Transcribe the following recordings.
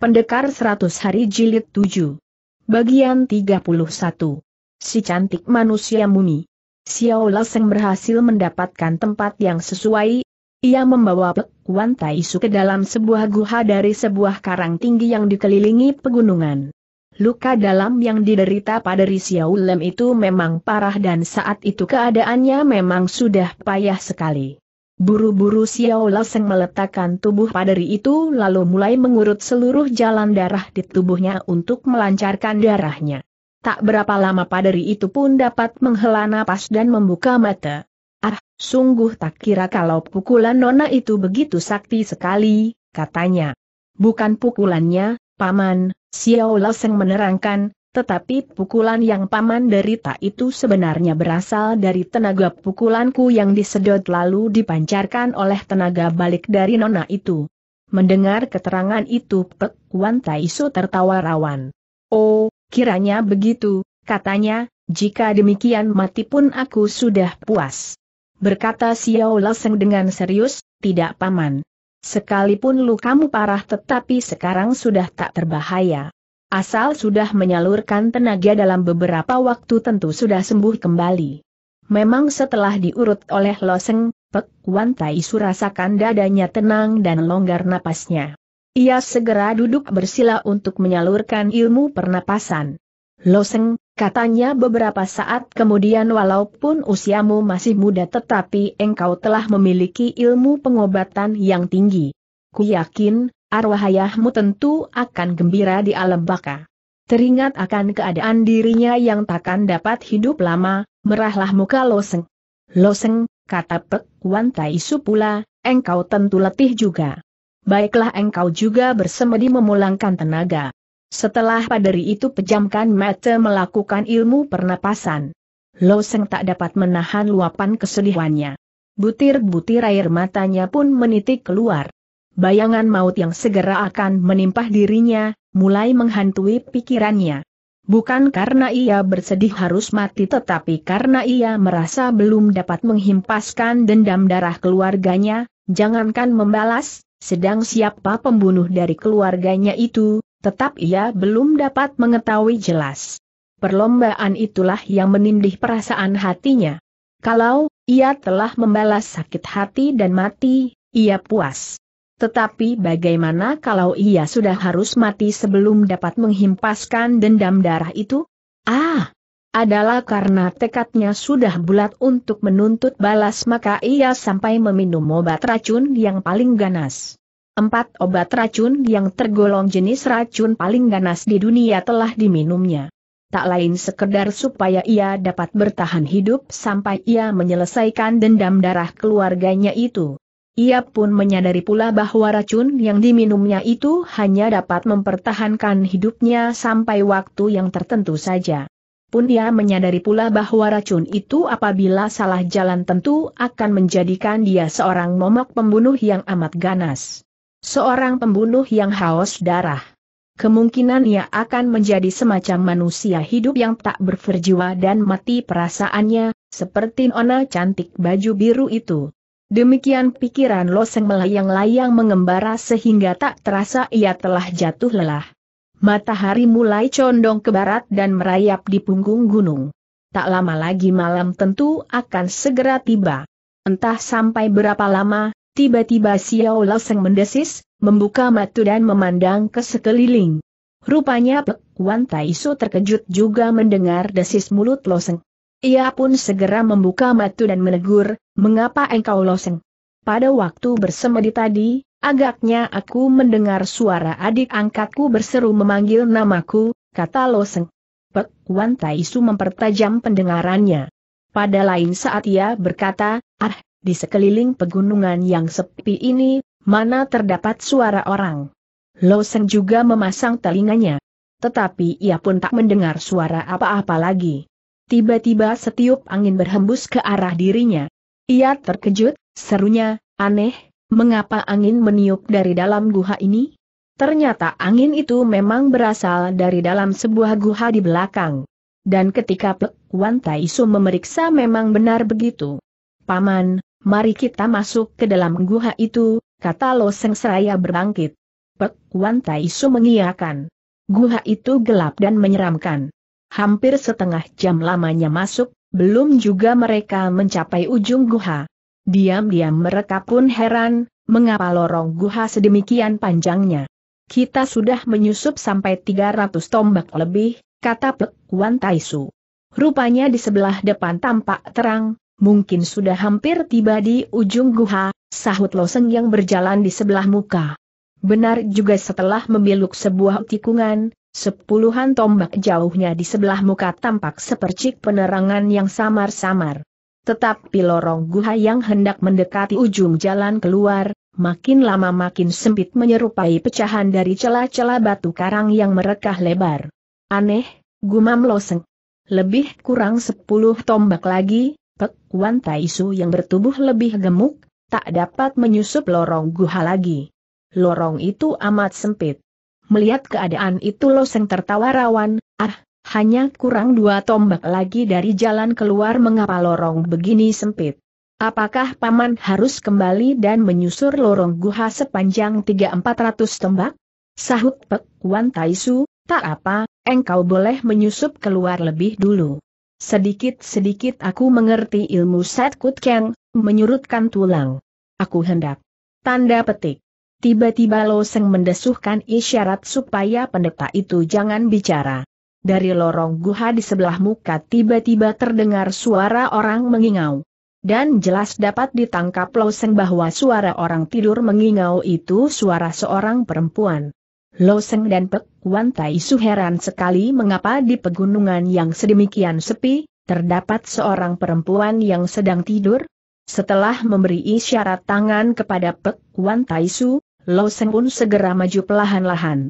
Pendekar 100 Hari Jilid 7 Bagian 31 Si Cantik Manusia Mumi Xiao Laseng berhasil mendapatkan tempat yang sesuai. Ia membawa Wan ke dalam sebuah guha dari sebuah karang tinggi yang dikelilingi pegunungan. Luka dalam yang diderita pada Xiao Lem itu memang parah dan saat itu keadaannya memang sudah payah sekali. Buru-buru Xiao Laseng meletakkan tubuh Padari itu lalu mulai mengurut seluruh jalan darah di tubuhnya untuk melancarkan darahnya. Tak berapa lama Padari itu pun dapat menghela napas dan membuka mata. Ah, sungguh tak kira kalau pukulan nona itu begitu sakti sekali, katanya. Bukan pukulannya, Paman, Xiao Laseng menerangkan, tetapi pukulan yang paman derita itu sebenarnya berasal dari tenaga pukulanku yang disedot lalu dipancarkan oleh tenaga balik dari nona itu. Mendengar keterangan itu Pek Tai Taisu tertawa rawan. Oh, kiranya begitu, katanya, jika demikian mati pun aku sudah puas. Berkata Xiao Leseng dengan serius, tidak paman. Sekalipun lukamu parah tetapi sekarang sudah tak terbahaya. Asal sudah menyalurkan tenaga dalam beberapa waktu tentu sudah sembuh kembali. Memang setelah diurut oleh Loseng, Pek Wan Tai rasakan dadanya tenang dan longgar napasnya. Ia segera duduk bersila untuk menyalurkan ilmu pernapasan. Loseng, katanya beberapa saat kemudian walaupun usiamu masih muda tetapi engkau telah memiliki ilmu pengobatan yang tinggi. Ku yakin, arwah ayahmu tentu akan gembira di alam baka. Teringat akan keadaan dirinya yang takkan dapat hidup lama, merahlah muka Loseng. Loseng, kata Pek Wan Tai Su pula, engkau tentu letih juga. Baiklah engkau juga bersemedi memulangkan tenaga. Setelah paderi itu pejamkan mata melakukan ilmu pernapasan. Loseng tak dapat menahan luapan kesedihannya. Butir-butir air matanya pun menitik keluar. Bayangan maut yang segera akan menimpah dirinya, mulai menghantui pikirannya. Bukan karena ia bersedih harus mati tetapi karena ia merasa belum dapat menghimpaskan dendam darah keluarganya, jangankan membalas, sedang siapa pembunuh dari keluarganya itu, tetap ia belum dapat mengetahui jelas. Perlombaan itulah yang menindih perasaan hatinya. Kalau ia telah membalas sakit hati dan mati, ia puas. Tetapi bagaimana kalau ia sudah harus mati sebelum dapat menghimpaskan dendam darah itu? Ah! Adalah karena tekadnya sudah bulat untuk menuntut balas maka ia sampai meminum obat racun yang paling ganas. Empat obat racun yang tergolong jenis racun paling ganas di dunia telah diminumnya. Tak lain sekedar supaya ia dapat bertahan hidup sampai ia menyelesaikan dendam darah keluarganya itu. Ia pun menyadari pula bahwa racun yang diminumnya itu hanya dapat mempertahankan hidupnya sampai waktu yang tertentu saja. Pun ia menyadari pula bahwa racun itu apabila salah jalan tentu akan menjadikan dia seorang momok pembunuh yang amat ganas. Seorang pembunuh yang haus darah. Kemungkinan ia akan menjadi semacam manusia hidup yang tak berferjiwa dan mati perasaannya, seperti nona cantik baju biru itu. Demikian pikiran Loseng melayang-layang mengembara sehingga tak terasa ia telah jatuh lelah. Matahari mulai condong ke barat dan merayap di punggung gunung. Tak lama lagi malam tentu akan segera tiba. Entah sampai berapa lama, tiba-tiba Xiao Loseng mendesis, membuka mata dan memandang ke sekeliling. Rupanya Pek Wan terkejut juga mendengar desis mulut Loseng. Ia pun segera membuka mata dan menegur, mengapa engkau loseng? Pada waktu bersemedi tadi, agaknya aku mendengar suara adik angkatku berseru memanggil namaku, kata loseng. Pek Wan Taisu mempertajam pendengarannya. Pada lain saat ia berkata, ah, di sekeliling pegunungan yang sepi ini, mana terdapat suara orang. Loseng juga memasang telinganya. Tetapi ia pun tak mendengar suara apa-apa lagi tiba-tiba setiup angin berhembus ke arah dirinya. Ia terkejut, serunya, aneh, mengapa angin meniup dari dalam guha ini? Ternyata angin itu memang berasal dari dalam sebuah guha di belakang. Dan ketika Pek Wan Tai memeriksa memang benar begitu. Paman, mari kita masuk ke dalam guha itu, kata Loseng Seraya berbangkit. Pek Wan Tai Su mengiyakan. Guha itu gelap dan menyeramkan hampir setengah jam lamanya masuk, belum juga mereka mencapai ujung guha. Diam-diam mereka pun heran, mengapa lorong guha sedemikian panjangnya. Kita sudah menyusup sampai 300 tombak lebih, kata Pek Taisu. Rupanya di sebelah depan tampak terang, mungkin sudah hampir tiba di ujung guha, sahut Loseng yang berjalan di sebelah muka. Benar juga setelah memiluk sebuah tikungan, Sepuluhan tombak jauhnya di sebelah muka tampak sepercik penerangan yang samar-samar. Tetapi lorong guha yang hendak mendekati ujung jalan keluar, makin lama makin sempit menyerupai pecahan dari celah-celah batu karang yang merekah lebar. Aneh, gumam loseng. Lebih kurang sepuluh tombak lagi, Pek Wan Taisu yang bertubuh lebih gemuk, tak dapat menyusup lorong guha lagi. Lorong itu amat sempit. Melihat keadaan itu Loseng tertawa rawan, ah, hanya kurang dua tombak lagi dari jalan keluar mengapa lorong begini sempit. Apakah Paman harus kembali dan menyusur lorong guha sepanjang tiga empat ratus tombak? Sahut Pek Wan Taisu, tak apa, engkau boleh menyusup keluar lebih dulu. Sedikit-sedikit aku mengerti ilmu Set Kut Keng, menyurutkan tulang. Aku hendak. Tanda petik. Tiba-tiba Loseng mendesuhkan isyarat supaya pendeta itu jangan bicara. Dari lorong guha di sebelah muka tiba-tiba terdengar suara orang mengingau. Dan jelas dapat ditangkap Loseng bahwa suara orang tidur mengingau itu suara seorang perempuan. Loseng dan Pek Kuan Tai Su heran sekali mengapa di pegunungan yang sedemikian sepi, terdapat seorang perempuan yang sedang tidur, setelah memberi isyarat tangan kepada Pek Tai su, Lo Seng pun segera maju pelahan lahan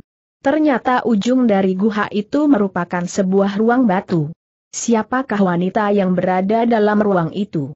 Ternyata ujung dari guha itu merupakan sebuah ruang batu. Siapakah wanita yang berada dalam ruang itu?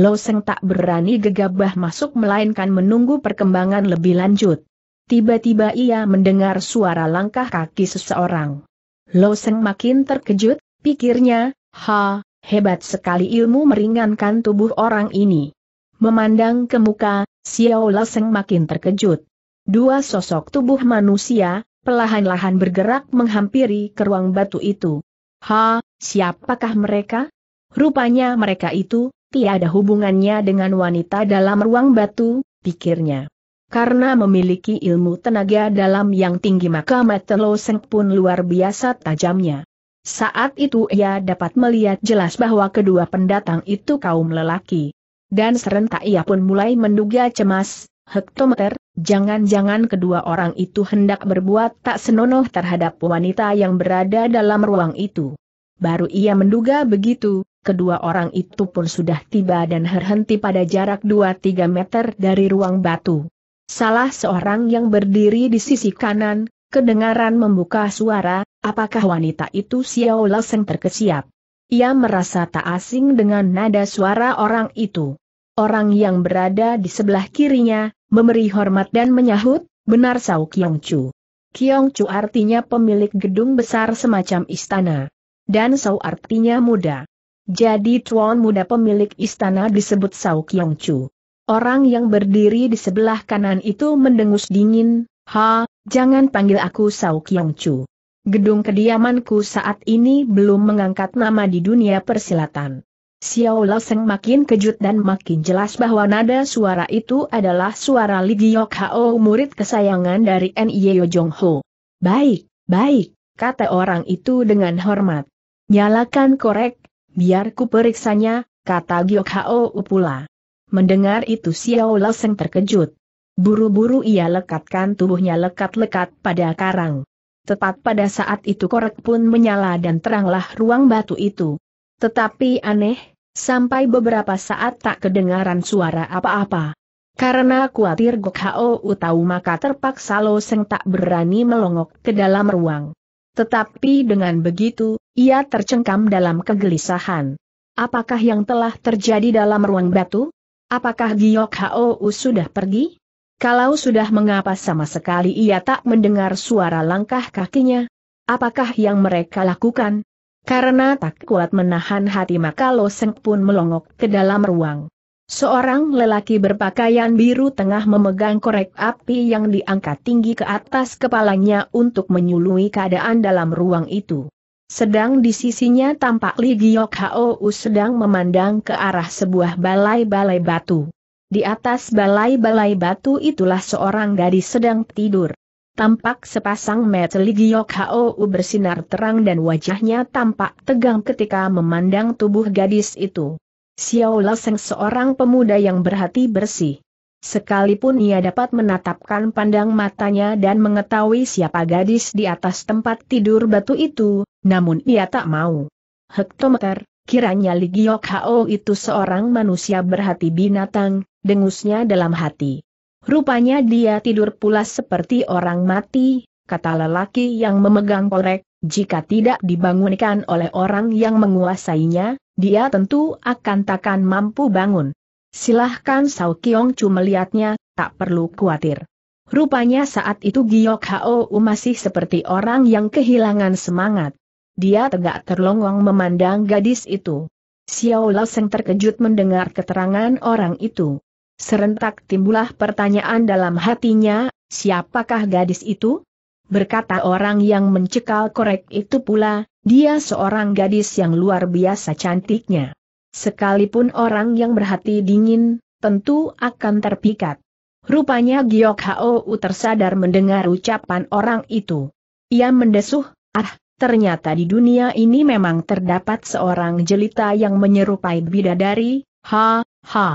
Lo Seng tak berani gegabah masuk melainkan menunggu perkembangan lebih lanjut. Tiba-tiba ia mendengar suara langkah kaki seseorang. Lo Seng makin terkejut, pikirnya, ha, hebat sekali ilmu meringankan tubuh orang ini. Memandang ke muka, Xiao Lo Seng makin terkejut. Dua sosok tubuh manusia, pelahan-lahan bergerak menghampiri ke ruang batu itu. Ha, siapakah mereka? Rupanya mereka itu, tiada hubungannya dengan wanita dalam ruang batu, pikirnya. Karena memiliki ilmu tenaga dalam yang tinggi maka Matelo Seng pun luar biasa tajamnya. Saat itu ia dapat melihat jelas bahwa kedua pendatang itu kaum lelaki. Dan serentak ia pun mulai menduga cemas, hektometer, Jangan-jangan kedua orang itu hendak berbuat tak senonoh terhadap wanita yang berada dalam ruang itu. Baru ia menduga begitu, kedua orang itu pun sudah tiba dan berhenti pada jarak 2-3 meter dari ruang batu. Salah seorang yang berdiri di sisi kanan, kedengaran membuka suara, apakah wanita itu Xiao Leseng terkesiap. Ia merasa tak asing dengan nada suara orang itu. Orang yang berada di sebelah kirinya, memberi hormat dan menyahut, benar Sao Kiong Chu. Kiong Chu artinya pemilik gedung besar semacam istana. Dan Sao artinya muda. Jadi tuan muda pemilik istana disebut Sao Kiong Chu. Orang yang berdiri di sebelah kanan itu mendengus dingin, ha, jangan panggil aku Sao Kiong Chu. Gedung kediamanku saat ini belum mengangkat nama di dunia persilatan. Xiao Loseng makin kejut dan makin jelas bahwa nada suara itu adalah suara Li Giok Hao murid kesayangan dari Nyeo Jong Ho. Baik, baik, kata orang itu dengan hormat. Nyalakan korek, biar ku periksanya, kata Giok Hao pula. Mendengar itu Xiao Loseng terkejut. Buru-buru ia lekatkan tubuhnya lekat-lekat pada karang. Tepat pada saat itu korek pun menyala dan teranglah ruang batu itu. Tetapi aneh, sampai beberapa saat tak kedengaran suara apa-apa. Karena khawatir Gok Hao tahu maka terpaksa Lo Seng tak berani melongok ke dalam ruang. Tetapi dengan begitu, ia tercengkam dalam kegelisahan. Apakah yang telah terjadi dalam ruang batu? Apakah Giok Hao sudah pergi? Kalau sudah mengapa sama sekali ia tak mendengar suara langkah kakinya? Apakah yang mereka lakukan? Karena tak kuat menahan hati maka Loseng pun melongok ke dalam ruang. Seorang lelaki berpakaian biru tengah memegang korek api yang diangkat tinggi ke atas kepalanya untuk menyului keadaan dalam ruang itu. Sedang di sisinya tampak Li Giok Hou sedang memandang ke arah sebuah balai-balai batu. Di atas balai-balai batu itulah seorang gadis sedang tidur. Tampak sepasang mata Ligiok Hou bersinar terang dan wajahnya tampak tegang ketika memandang tubuh gadis itu. Xiao Laseng seorang pemuda yang berhati bersih. Sekalipun ia dapat menatapkan pandang matanya dan mengetahui siapa gadis di atas tempat tidur batu itu, namun ia tak mau. Hektometer, kiranya Ligiok Hao itu seorang manusia berhati binatang, dengusnya dalam hati. Rupanya dia tidur pula seperti orang mati, kata lelaki yang memegang korek, jika tidak dibangunkan oleh orang yang menguasainya, dia tentu akan takkan mampu bangun. Silahkan Sao Kiong Chu melihatnya, tak perlu khawatir. Rupanya saat itu Giok Hao masih seperti orang yang kehilangan semangat. Dia tegak terlongong memandang gadis itu. Xiao Lao Seng terkejut mendengar keterangan orang itu. Serentak timbullah pertanyaan dalam hatinya, siapakah gadis itu? Berkata orang yang mencekal korek itu pula, dia seorang gadis yang luar biasa cantiknya. Sekalipun orang yang berhati dingin, tentu akan terpikat. Rupanya Giok U tersadar mendengar ucapan orang itu. Ia mendesuh, ah, ternyata di dunia ini memang terdapat seorang jelita yang menyerupai bidadari, ha, ha.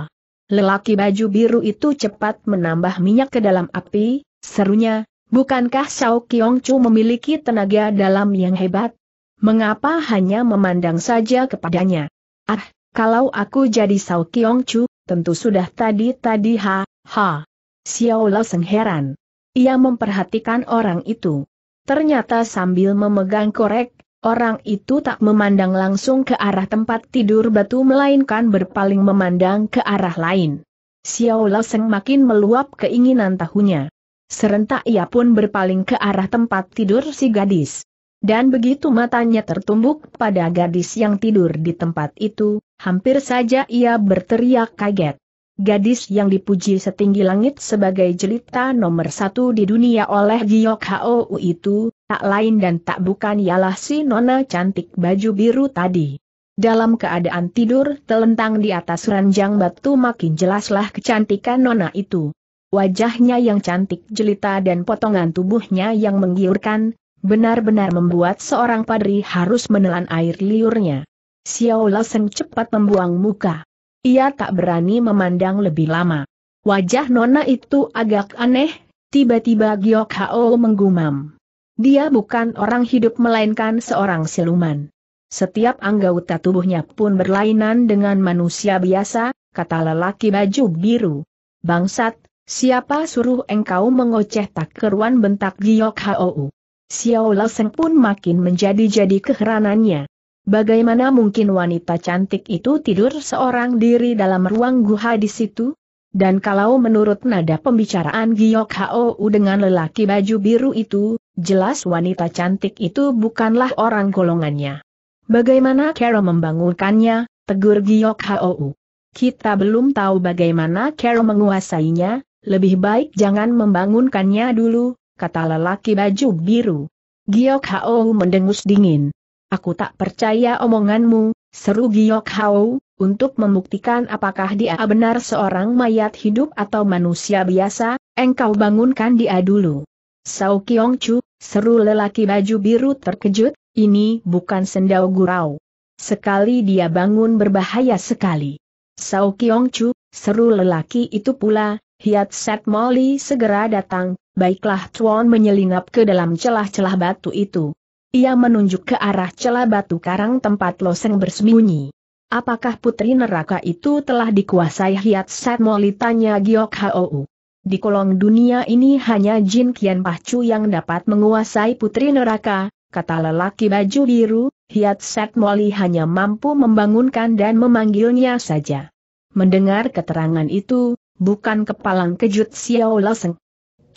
Lelaki baju biru itu cepat menambah minyak ke dalam api, serunya, bukankah Xiao Qiong Chu memiliki tenaga dalam yang hebat? Mengapa hanya memandang saja kepadanya? Ah, kalau aku jadi Xiao Qiong Chu, tentu sudah tadi-tadi ha, ha. Xiao Lao Seng heran. Ia memperhatikan orang itu. Ternyata sambil memegang korek, Orang itu tak memandang langsung ke arah tempat tidur batu melainkan berpaling memandang ke arah lain. Xiao Seng makin meluap keinginan tahunya. Serentak ia pun berpaling ke arah tempat tidur si gadis. Dan begitu matanya tertumbuk pada gadis yang tidur di tempat itu, hampir saja ia berteriak kaget gadis yang dipuji setinggi langit sebagai jelita nomor satu di dunia oleh Gyo Hou itu, tak lain dan tak bukan ialah si nona cantik baju biru tadi. Dalam keadaan tidur telentang di atas ranjang batu makin jelaslah kecantikan nona itu. Wajahnya yang cantik jelita dan potongan tubuhnya yang menggiurkan, benar-benar membuat seorang padri harus menelan air liurnya. Xiao Laseng cepat membuang muka. Ia tak berani memandang lebih lama. Wajah Nona itu agak aneh, tiba-tiba Giok Hao menggumam. Dia bukan orang hidup melainkan seorang siluman. Setiap anggota tubuhnya pun berlainan dengan manusia biasa, kata lelaki baju biru. Bangsat, siapa suruh engkau mengoceh tak keruan bentak Giok Hao? Xiao Seng pun makin menjadi-jadi keheranannya. Bagaimana mungkin wanita cantik itu tidur seorang diri dalam ruang guha di situ? Dan kalau menurut nada pembicaraan Giok Hou dengan lelaki baju biru itu, jelas wanita cantik itu bukanlah orang golongannya. Bagaimana Carol membangunkannya, tegur Giok Hou. Kita belum tahu bagaimana Carol menguasainya, lebih baik jangan membangunkannya dulu, kata lelaki baju biru. Giok Hou mendengus dingin. Aku tak percaya omonganmu, seru Giok Hao, untuk membuktikan apakah dia benar seorang mayat hidup atau manusia biasa, engkau bangunkan dia dulu. Sao Kiong Chu, seru lelaki baju biru terkejut, ini bukan sendau gurau. Sekali dia bangun berbahaya sekali. Sao Kiong Chu, seru lelaki itu pula, Hiat Set Molly segera datang, baiklah Tuan menyelinap ke dalam celah-celah batu itu. Ia menunjuk ke arah celah batu karang tempat Loseng bersembunyi. Apakah putri neraka itu telah dikuasai Hiat Satmoli tanya Giok Hou. Di kolong dunia ini hanya Jin Kian Pahcu yang dapat menguasai putri neraka, kata lelaki baju biru, Hiat Satmoli hanya mampu membangunkan dan memanggilnya saja. Mendengar keterangan itu, bukan kepalang kejut Xiao Loseng.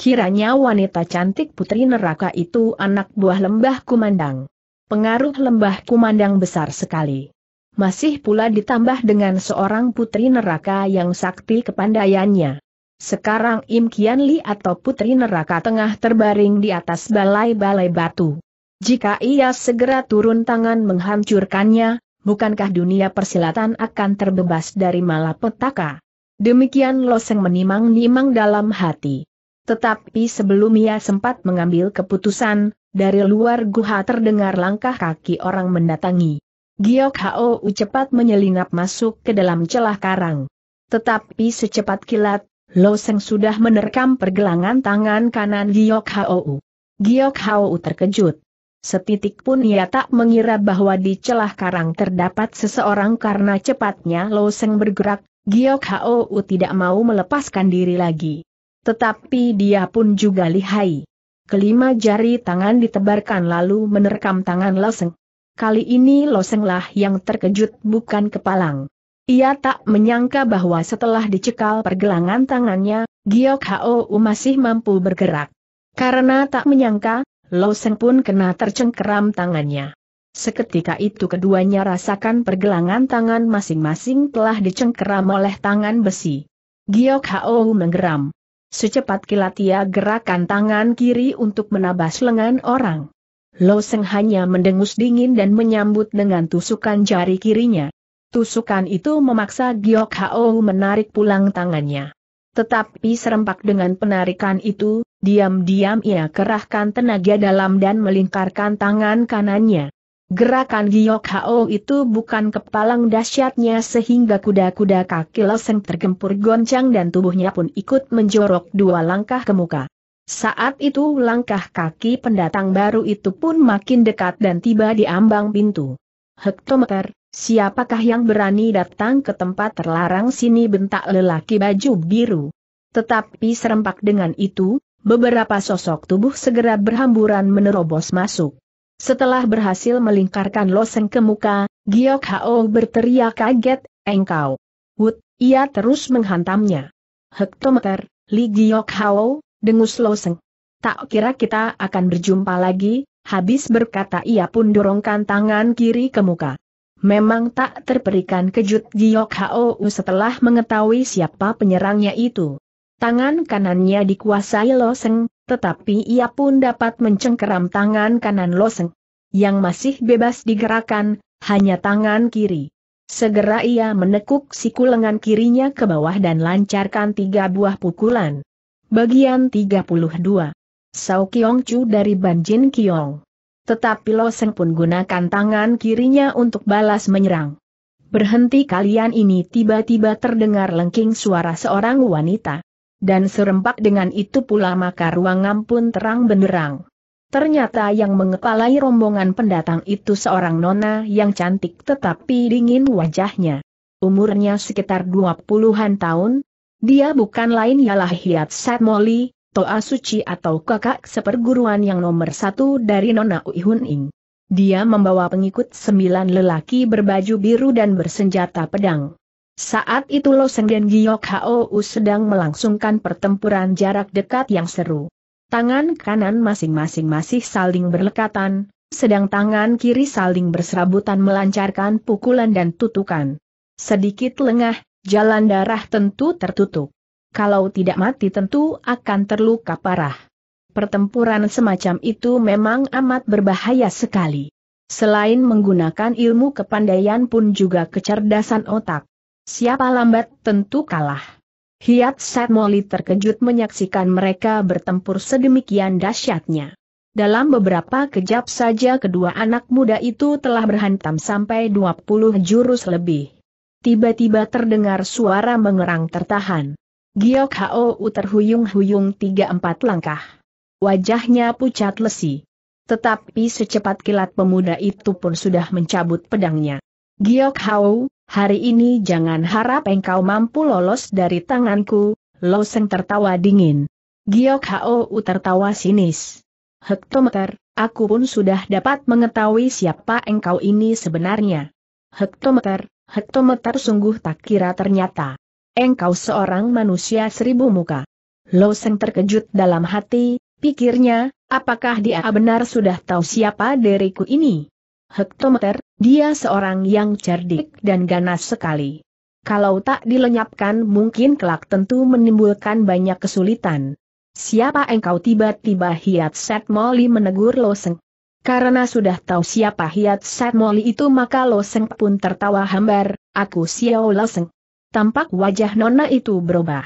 Kiranya wanita cantik putri neraka itu anak buah lembah kumandang. Pengaruh lembah kumandang besar sekali. Masih pula ditambah dengan seorang putri neraka yang sakti kepandaiannya. Sekarang Im Kian Li atau putri neraka tengah terbaring di atas balai-balai batu. Jika ia segera turun tangan menghancurkannya, bukankah dunia persilatan akan terbebas dari malapetaka? Demikian Loseng menimang-nimang dalam hati. Tetapi sebelum ia sempat mengambil keputusan, dari luar guha terdengar langkah kaki orang mendatangi. Giok u cepat menyelinap masuk ke dalam celah karang. Tetapi secepat kilat, Lo Seng sudah menerkam pergelangan tangan kanan Giok Hao. Giok Hao terkejut. Setitik pun ia tak mengira bahwa di celah karang terdapat seseorang karena cepatnya Lo Seng bergerak, Giok u tidak mau melepaskan diri lagi. Tetapi dia pun juga lihai. Kelima jari tangan ditebarkan lalu menerkam tangan Loseng. Kali ini Losenglah yang terkejut bukan kepalang. Ia tak menyangka bahwa setelah dicekal pergelangan tangannya, Giok Hao masih mampu bergerak. Karena tak menyangka, Loseng pun kena tercengkeram tangannya. Seketika itu keduanya rasakan pergelangan tangan masing-masing telah dicengkeram oleh tangan besi. Giok Hao menggeram. Secepat kilat ia gerakan tangan kiri untuk menabas lengan orang. Lo Seng hanya mendengus dingin dan menyambut dengan tusukan jari kirinya. Tusukan itu memaksa Giok Hao menarik pulang tangannya. Tetapi serempak dengan penarikan itu, diam-diam ia kerahkan tenaga dalam dan melingkarkan tangan kanannya. Gerakan Giok Hao itu bukan kepalang dahsyatnya sehingga kuda-kuda kaki leseng tergempur goncang dan tubuhnya pun ikut menjorok dua langkah ke muka. Saat itu langkah kaki pendatang baru itu pun makin dekat dan tiba di ambang pintu. Hektometer, siapakah yang berani datang ke tempat terlarang sini bentak lelaki baju biru. Tetapi serempak dengan itu, beberapa sosok tubuh segera berhamburan menerobos masuk. Setelah berhasil melingkarkan loseng ke muka, Giok Hao berteriak kaget, engkau. Wut, ia terus menghantamnya. Hektometer, Li Giok Hao, dengus loseng. Tak kira kita akan berjumpa lagi, habis berkata ia pun dorongkan tangan kiri ke muka. Memang tak terperikan kejut Giok Hao setelah mengetahui siapa penyerangnya itu. Tangan kanannya dikuasai Loseng, tetapi ia pun dapat mencengkeram tangan kanan Loseng. Yang masih bebas digerakkan, hanya tangan kiri. Segera ia menekuk siku lengan kirinya ke bawah dan lancarkan tiga buah pukulan. Bagian 32. Sao Kiong Chu dari Banjin Kiong. Tetapi Loseng pun gunakan tangan kirinya untuk balas menyerang. Berhenti kalian ini tiba-tiba terdengar lengking suara seorang wanita dan serempak dengan itu pula maka ruangan pun terang benderang. Ternyata yang mengepalai rombongan pendatang itu seorang nona yang cantik tetapi dingin wajahnya. Umurnya sekitar dua puluhan tahun, dia bukan lain ialah Hiat Satmoli, Toa Suci atau kakak seperguruan yang nomor satu dari Nona Uihun Ing. Dia membawa pengikut sembilan lelaki berbaju biru dan bersenjata pedang. Saat itu Loseng dan Giok Hou sedang melangsungkan pertempuran jarak dekat yang seru. Tangan kanan masing-masing masih saling berlekatan, sedang tangan kiri saling berserabutan melancarkan pukulan dan tutukan. Sedikit lengah, jalan darah tentu tertutup. Kalau tidak mati tentu akan terluka parah. Pertempuran semacam itu memang amat berbahaya sekali. Selain menggunakan ilmu kepandaian pun juga kecerdasan otak. Siapa lambat tentu kalah. Hiat Moli terkejut menyaksikan mereka bertempur sedemikian dahsyatnya. Dalam beberapa kejap saja kedua anak muda itu telah berhantam sampai 20 jurus lebih. Tiba-tiba terdengar suara mengerang tertahan. Giok Hou terhuyung-huyung tiga empat langkah. Wajahnya pucat lesi. Tetapi secepat kilat pemuda itu pun sudah mencabut pedangnya. Giok Hau, hari ini jangan harap engkau mampu lolos dari tanganku, Lo Seng tertawa dingin. Giok Hou tertawa sinis. Hektometer, aku pun sudah dapat mengetahui siapa engkau ini sebenarnya. Hektometer, hektometer sungguh tak kira ternyata. Engkau seorang manusia seribu muka. Lo Seng terkejut dalam hati, pikirnya, apakah dia benar sudah tahu siapa diriku ini? Hektometer, dia seorang yang cerdik dan ganas sekali. Kalau tak dilenyapkan mungkin kelak tentu menimbulkan banyak kesulitan. Siapa engkau tiba-tiba Hiat Set Moli menegur Loseng. Karena sudah tahu siapa Hiat Set Moli itu maka Loseng pun tertawa hambar, aku Xiao Loseng. Tampak wajah Nona itu berubah.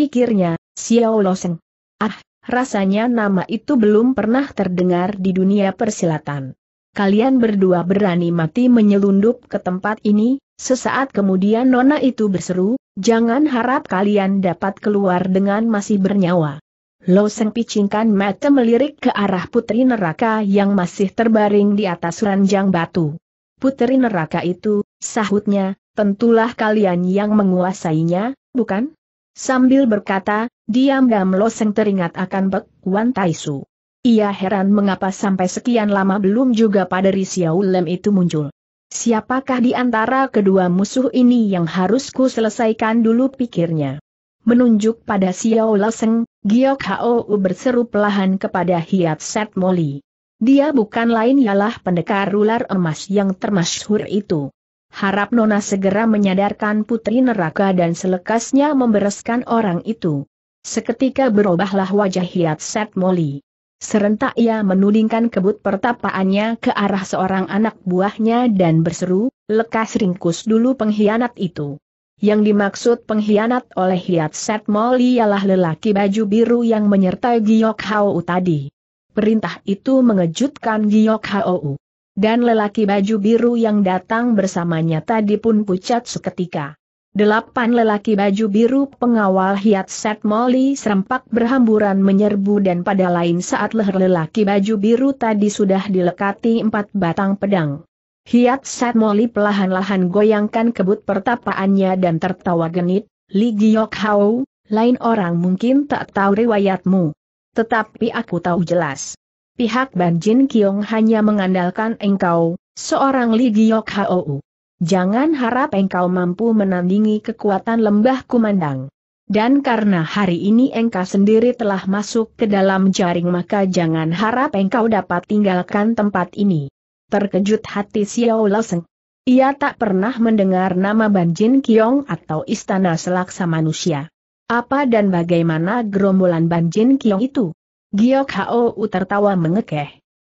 Pikirnya, Xiao Loseng. Ah, rasanya nama itu belum pernah terdengar di dunia persilatan kalian berdua berani mati menyelundup ke tempat ini, sesaat kemudian Nona itu berseru, jangan harap kalian dapat keluar dengan masih bernyawa. Lo Seng picingkan mata melirik ke arah putri neraka yang masih terbaring di atas ranjang batu. Putri neraka itu, sahutnya, tentulah kalian yang menguasainya, bukan? Sambil berkata, diam-diam Lo Seng teringat akan Bek Wan Taisu. Ia heran mengapa sampai sekian lama belum juga pada Risiau Lem itu muncul. Siapakah di antara kedua musuh ini yang harus ku selesaikan dulu pikirnya. Menunjuk pada Xiao Leseng, Giok Hou berseru pelahan kepada Hiat Set Moli. Dia bukan lain ialah pendekar ular emas yang termasyhur itu. Harap Nona segera menyadarkan putri neraka dan selekasnya membereskan orang itu. Seketika berubahlah wajah Hiat Set Moli. Serentak ia menudingkan kebut pertapaannya ke arah seorang anak buahnya dan berseru, lekas ringkus dulu pengkhianat itu. Yang dimaksud pengkhianat oleh Hiat Moli ialah lelaki baju biru yang menyertai Giok Hauu tadi. Perintah itu mengejutkan Giok Hauu Dan lelaki baju biru yang datang bersamanya tadi pun pucat seketika. Delapan lelaki baju biru pengawal Hiat Set molly serempak berhamburan menyerbu dan pada lain saat leher lelaki baju biru tadi sudah dilekati empat batang pedang. Hiat Set molly pelahan-lahan goyangkan kebut pertapaannya dan tertawa genit, Li Giok Hao, lain orang mungkin tak tahu riwayatmu. Tetapi aku tahu jelas. Pihak Ban Jin Kiong hanya mengandalkan engkau, seorang Li Giok Hao. Jangan harap engkau mampu menandingi kekuatan lembah kumandang. Dan karena hari ini engkau sendiri telah masuk ke dalam jaring maka jangan harap engkau dapat tinggalkan tempat ini. Terkejut hati Xiao Laoseng. Ia tak pernah mendengar nama Banjin Kiong atau istana selaksa manusia. Apa dan bagaimana gerombolan Banjin Kiong itu? Giok Hao tertawa mengekeh.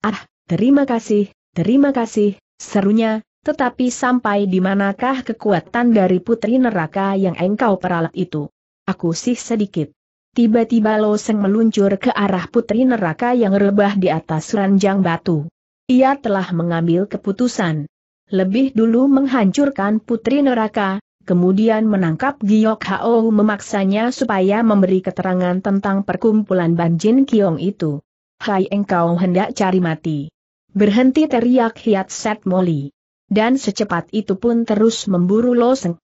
Ah, terima kasih, terima kasih, serunya, tetapi sampai di manakah kekuatan dari putri neraka yang engkau peralat itu? Aku sih sedikit. Tiba-tiba seng meluncur ke arah putri neraka yang rebah di atas ranjang batu. Ia telah mengambil keputusan. Lebih dulu menghancurkan putri neraka, kemudian menangkap Giok Hao memaksanya supaya memberi keterangan tentang perkumpulan Banjin Kiong itu. Hai engkau hendak cari mati. Berhenti teriak Hiat Set Moli dan secepat itu pun terus memburu Loseng.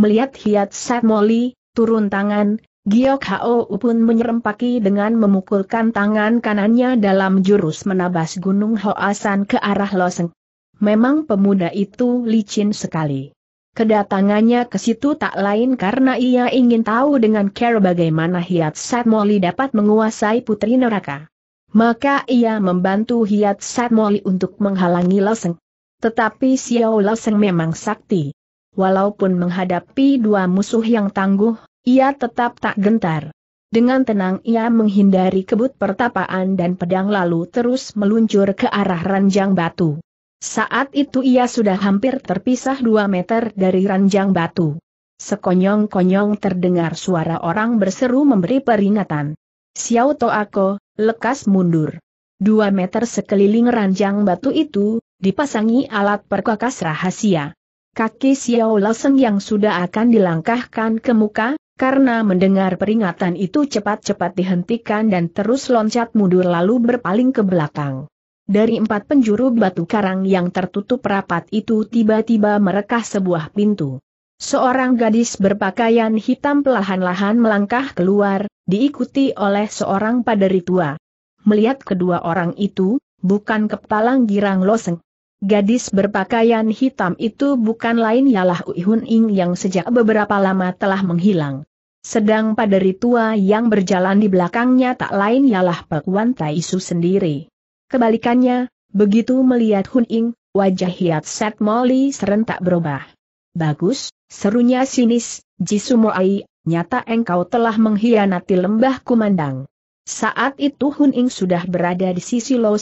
Melihat Hiat Satmoli, turun tangan, Giok Hao pun menyerempaki dengan memukulkan tangan kanannya dalam jurus menabas gunung Hoasan ke arah Loseng. Memang pemuda itu licin sekali. Kedatangannya ke situ tak lain karena ia ingin tahu dengan care bagaimana Hiat Satmoli dapat menguasai putri neraka. Maka ia membantu Hiat Satmoli untuk menghalangi Loseng. Tetapi Xiao Laoseng Seng memang sakti. Walaupun menghadapi dua musuh yang tangguh, ia tetap tak gentar. Dengan tenang ia menghindari kebut pertapaan dan pedang lalu terus meluncur ke arah ranjang batu. Saat itu ia sudah hampir terpisah dua meter dari ranjang batu. Sekonyong-konyong terdengar suara orang berseru memberi peringatan. Xiao Toako, lekas mundur. Dua meter sekeliling ranjang batu itu, dipasangi alat perkakas rahasia. Kaki Xiao Leseng yang sudah akan dilangkahkan ke muka, karena mendengar peringatan itu cepat-cepat dihentikan dan terus loncat mundur lalu berpaling ke belakang. Dari empat penjuru batu karang yang tertutup rapat itu tiba-tiba merekah sebuah pintu. Seorang gadis berpakaian hitam pelahan lahan melangkah keluar, diikuti oleh seorang paderi tua. Melihat kedua orang itu, bukan kepalang girang loseng, Gadis berpakaian hitam itu bukan lain ialah Uihun Ing yang sejak beberapa lama telah menghilang. Sedang pada ritua yang berjalan di belakangnya tak lain ialah Tai Su sendiri. Kebalikannya, begitu melihat Hun Ing, wajah Hiat Set Molly serentak berubah. Bagus, serunya sinis, Ai, nyata engkau telah mengkhianati lembah kumandang. Saat itu Hun Ing sudah berada di sisi Lo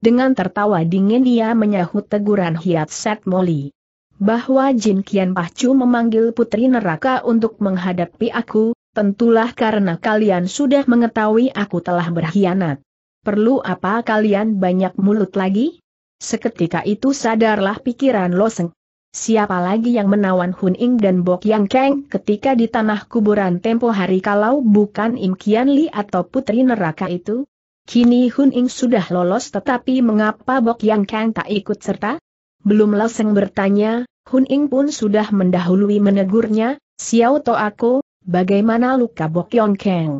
dengan tertawa dingin ia menyahut teguran Hiat Set Moli. Bahwa Jin Kian Pahcu memanggil putri neraka untuk menghadapi aku, tentulah karena kalian sudah mengetahui aku telah berkhianat. Perlu apa kalian banyak mulut lagi? Seketika itu sadarlah pikiran Loseng. Siapa lagi yang menawan Hun Ing dan Bok Yang Keng ketika di tanah kuburan tempo hari kalau bukan Im Kian Li atau putri neraka itu? Kini Hun Ing sudah lolos tetapi mengapa Bok Yang Kang tak ikut serta? Belum Laseng bertanya, Hun Ing pun sudah mendahului menegurnya, Xiao To aku, bagaimana luka Bok Yang Kang?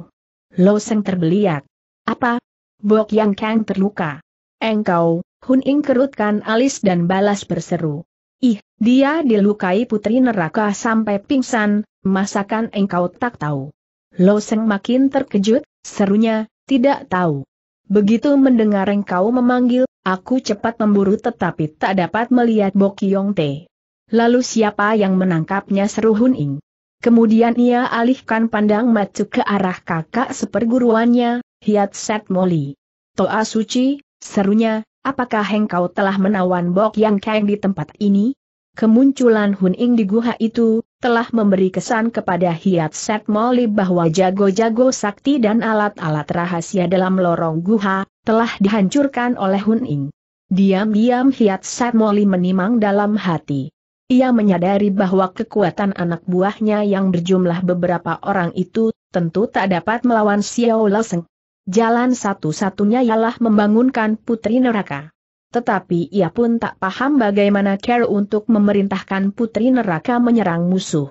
Seng terbeliak. Apa? Bok Yang Kang terluka. Engkau, Hun Ing kerutkan alis dan balas berseru. Ih, dia dilukai putri neraka sampai pingsan, masakan engkau tak tahu? Lo Seng makin terkejut, serunya, tidak tahu. Begitu mendengar engkau memanggil, aku cepat memburu tetapi tak dapat melihat Yong Te. Lalu siapa yang menangkapnya seru Hun Ing. Kemudian ia alihkan pandang matu ke arah kakak seperguruannya, Hiat Set Moli. Toa Suci, serunya, apakah engkau telah menawan Bok Yang Kang di tempat ini? Kemunculan Hun Ing di guha itu, telah memberi kesan kepada Hiat Set Moli bahwa jago-jago sakti dan alat-alat rahasia dalam lorong guha, telah dihancurkan oleh Hun Ing. Diam-diam Hiat Set Moli menimang dalam hati. Ia menyadari bahwa kekuatan anak buahnya yang berjumlah beberapa orang itu, tentu tak dapat melawan Xiao Leseng. Jalan satu-satunya ialah membangunkan putri neraka tetapi ia pun tak paham bagaimana Care untuk memerintahkan putri neraka menyerang musuh.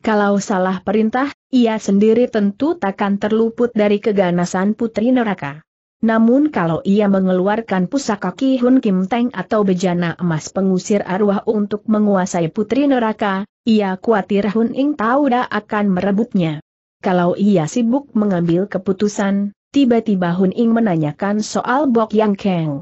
Kalau salah perintah, ia sendiri tentu takkan terluput dari keganasan putri neraka. Namun kalau ia mengeluarkan pusaka Ki Hun Kim Teng atau bejana emas pengusir arwah untuk menguasai putri neraka, ia khawatir Hun Ing tahu dah akan merebutnya. Kalau ia sibuk mengambil keputusan, tiba-tiba Hun Ing menanyakan soal Bok Yang Keng.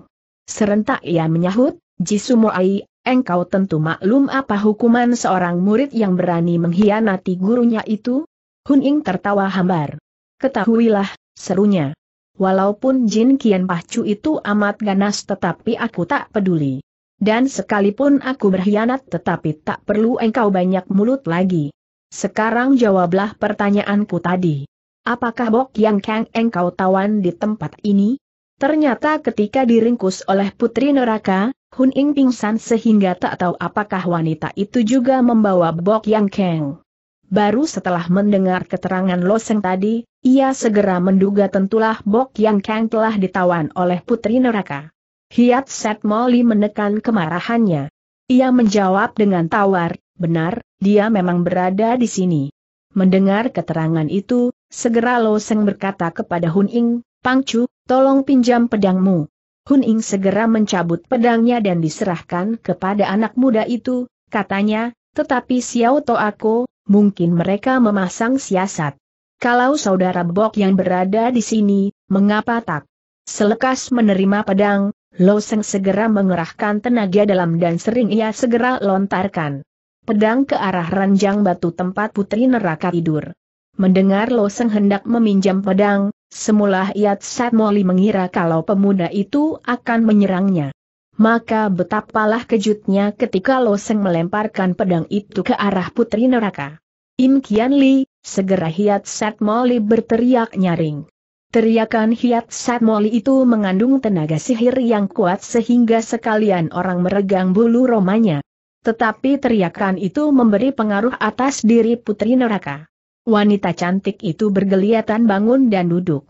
Serentak ia menyahut, Jisumoai, engkau tentu maklum apa hukuman seorang murid yang berani mengkhianati gurunya itu? Hun Ying tertawa hambar. Ketahuilah, serunya. Walaupun Jin Kian Pahcu itu amat ganas tetapi aku tak peduli. Dan sekalipun aku berkhianat tetapi tak perlu engkau banyak mulut lagi. Sekarang jawablah pertanyaanku tadi. Apakah Bok Yang Kang engkau tawan di tempat ini? Ternyata ketika diringkus oleh putri neraka, Hun Ing pingsan sehingga tak tahu apakah wanita itu juga membawa Bok Yang Keng. Baru setelah mendengar keterangan Loseng tadi, ia segera menduga tentulah Bok Yang Keng telah ditawan oleh Putri Neraka. Hiat Set Moli menekan kemarahannya. Ia menjawab dengan tawar, benar, dia memang berada di sini. Mendengar keterangan itu, segera Loseng berkata kepada Hun Ing, Pangcu, Tolong pinjam pedangmu. Hun Ing segera mencabut pedangnya dan diserahkan kepada anak muda itu, katanya, tetapi Xiao To aku, mungkin mereka memasang siasat. Kalau saudara Bok yang berada di sini, mengapa tak? Selekas menerima pedang, Lo Seng segera mengerahkan tenaga dalam dan sering ia segera lontarkan pedang ke arah ranjang batu tempat putri neraka tidur. Mendengar Lo Seng hendak meminjam pedang, Semula Yat Satmoli mengira kalau pemuda itu akan menyerangnya. Maka betapalah kejutnya ketika Loseng melemparkan pedang itu ke arah putri neraka. Im Kian Li, segera Hiat Satmoli berteriak nyaring. Teriakan Hiat Satmoli itu mengandung tenaga sihir yang kuat sehingga sekalian orang meregang bulu romanya. Tetapi teriakan itu memberi pengaruh atas diri putri neraka. Wanita cantik itu bergeliatan bangun dan duduk.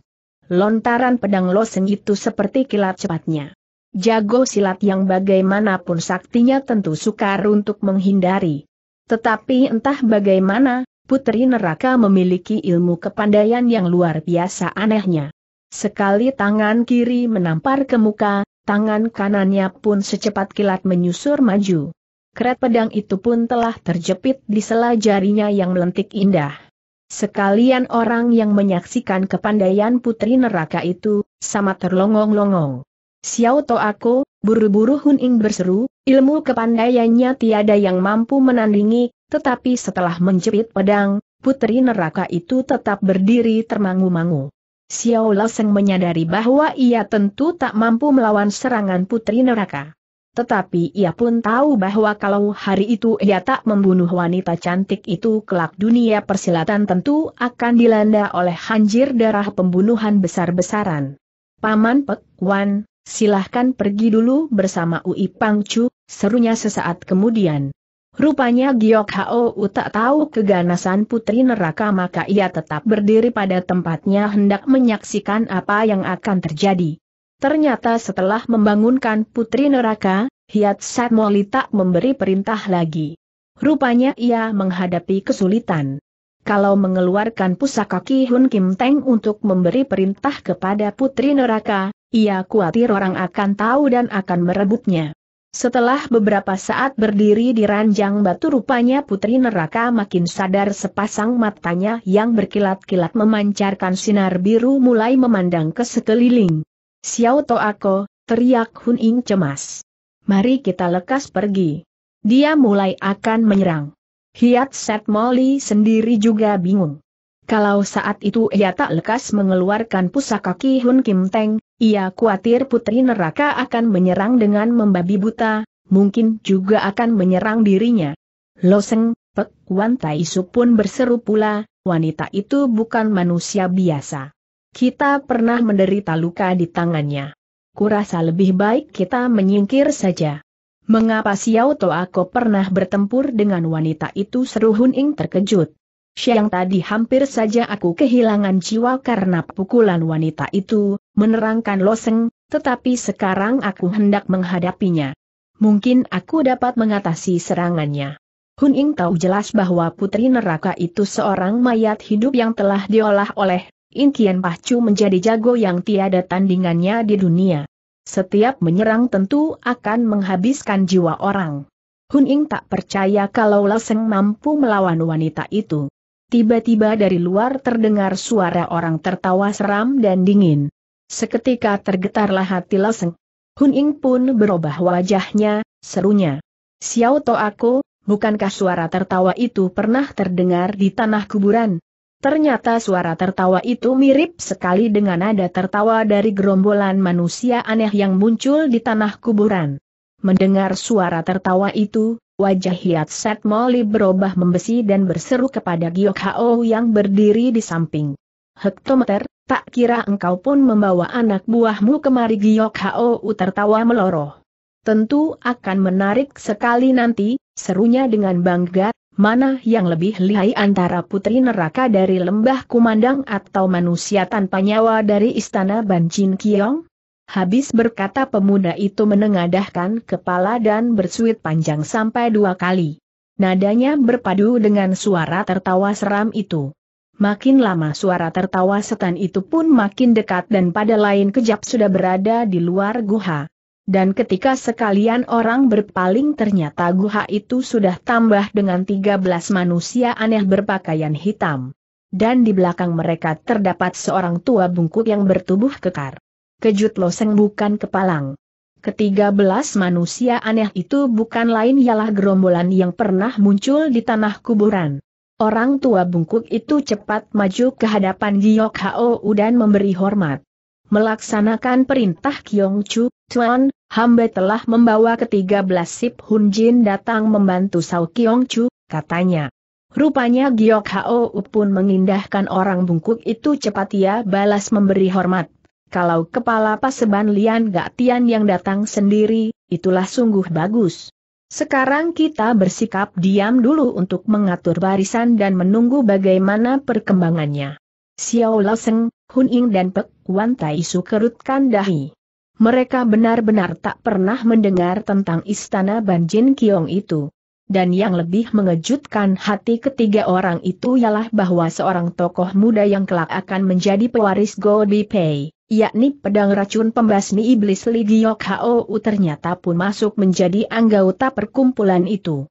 Lontaran pedang loseng itu seperti kilat cepatnya. Jago silat yang bagaimanapun saktinya tentu sukar untuk menghindari. Tetapi entah bagaimana, Putri Neraka memiliki ilmu kepandaian yang luar biasa anehnya. Sekali tangan kiri menampar ke muka, tangan kanannya pun secepat kilat menyusur maju. Keret pedang itu pun telah terjepit di sela jarinya yang melentik indah. Sekalian orang yang menyaksikan kepandaian putri neraka itu, sama terlongong-longong. Xiao To aku, buru-buru Hun Ing berseru, ilmu kepandaiannya tiada yang mampu menandingi, tetapi setelah menjepit pedang, putri neraka itu tetap berdiri termangu-mangu. Xiao Laseng menyadari bahwa ia tentu tak mampu melawan serangan putri neraka. Tetapi ia pun tahu bahwa kalau hari itu ia tak membunuh wanita cantik itu kelak dunia persilatan tentu akan dilanda oleh hanjir darah pembunuhan besar-besaran. Paman Pek Wan, silahkan pergi dulu bersama Ui Pangcu, serunya sesaat kemudian. Rupanya Giok Hao tak tahu keganasan putri neraka maka ia tetap berdiri pada tempatnya hendak menyaksikan apa yang akan terjadi. Ternyata setelah membangunkan putri neraka, Hiat Satmoli tak memberi perintah lagi. Rupanya ia menghadapi kesulitan. Kalau mengeluarkan pusaka Ki Hun Kim Teng untuk memberi perintah kepada putri neraka, ia khawatir orang akan tahu dan akan merebutnya. Setelah beberapa saat berdiri di ranjang batu rupanya putri neraka makin sadar sepasang matanya yang berkilat-kilat memancarkan sinar biru mulai memandang ke sekeliling. Xiao To Ako, teriak Hun Ying cemas. Mari kita lekas pergi. Dia mulai akan menyerang. Hiat Set Moli sendiri juga bingung. Kalau saat itu ia tak lekas mengeluarkan pusaka Ki Hun Kim Teng, ia khawatir putri neraka akan menyerang dengan membabi buta, mungkin juga akan menyerang dirinya. Loseng, Pek Wan Tai Su pun berseru pula, wanita itu bukan manusia biasa. Kita pernah menderita luka di tangannya. Kurasa lebih baik kita menyingkir saja. Mengapa Xiao Toako pernah bertempur dengan wanita itu seru Hun Ing terkejut. Siang tadi hampir saja aku kehilangan jiwa karena pukulan wanita itu, menerangkan Loseng, tetapi sekarang aku hendak menghadapinya. Mungkin aku dapat mengatasi serangannya. Hun Ing tahu jelas bahwa putri neraka itu seorang mayat hidup yang telah diolah oleh Intian Pahcu menjadi jago yang tiada tandingannya di dunia. Setiap menyerang tentu akan menghabiskan jiwa orang. Hun Ying tak percaya kalau Leseng mampu melawan wanita itu. Tiba-tiba dari luar terdengar suara orang tertawa seram dan dingin. Seketika tergetarlah hati Leseng. Hun Ying pun berubah wajahnya, serunya. Xiao To aku, bukankah suara tertawa itu pernah terdengar di tanah kuburan? Ternyata suara tertawa itu mirip sekali dengan nada tertawa dari gerombolan manusia aneh yang muncul di tanah kuburan. Mendengar suara tertawa itu, wajah Hiat Set Moli berubah membesi dan berseru kepada Giok Hao yang berdiri di samping. Hektometer, tak kira engkau pun membawa anak buahmu kemari Giok Hao tertawa meloroh. Tentu akan menarik sekali nanti, serunya dengan bangga, mana yang lebih lihai antara putri neraka dari lembah kumandang atau manusia tanpa nyawa dari istana Bancin Kiong? Habis berkata pemuda itu menengadahkan kepala dan bersuit panjang sampai dua kali. Nadanya berpadu dengan suara tertawa seram itu. Makin lama suara tertawa setan itu pun makin dekat dan pada lain kejap sudah berada di luar guha. Dan ketika sekalian orang berpaling ternyata guha itu sudah tambah dengan 13 manusia aneh berpakaian hitam. Dan di belakang mereka terdapat seorang tua bungkuk yang bertubuh kekar. Kejut loseng bukan kepalang. Ketiga belas manusia aneh itu bukan lain ialah gerombolan yang pernah muncul di tanah kuburan. Orang tua bungkuk itu cepat maju ke hadapan Giok Hou dan memberi hormat. Melaksanakan perintah Kyong Chu, Tuan, hamba telah membawa ketiga belas sip Hun Jin datang membantu Sao Kyong Chu, katanya. Rupanya Giok Hao pun mengindahkan orang bungkuk itu cepat ia balas memberi hormat. Kalau kepala paseban Lian Gak Tian yang datang sendiri, itulah sungguh bagus. Sekarang kita bersikap diam dulu untuk mengatur barisan dan menunggu bagaimana perkembangannya. Xiao Laseng, Hun Ying dan Pek Wan Tai Su kerutkan dahi. Mereka benar-benar tak pernah mendengar tentang istana Banjin Kiong itu. Dan yang lebih mengejutkan hati ketiga orang itu ialah bahwa seorang tokoh muda yang kelak akan menjadi pewaris Go Pei, yakni pedang racun pembasmi iblis Li Giok Hou ternyata pun masuk menjadi anggota perkumpulan itu.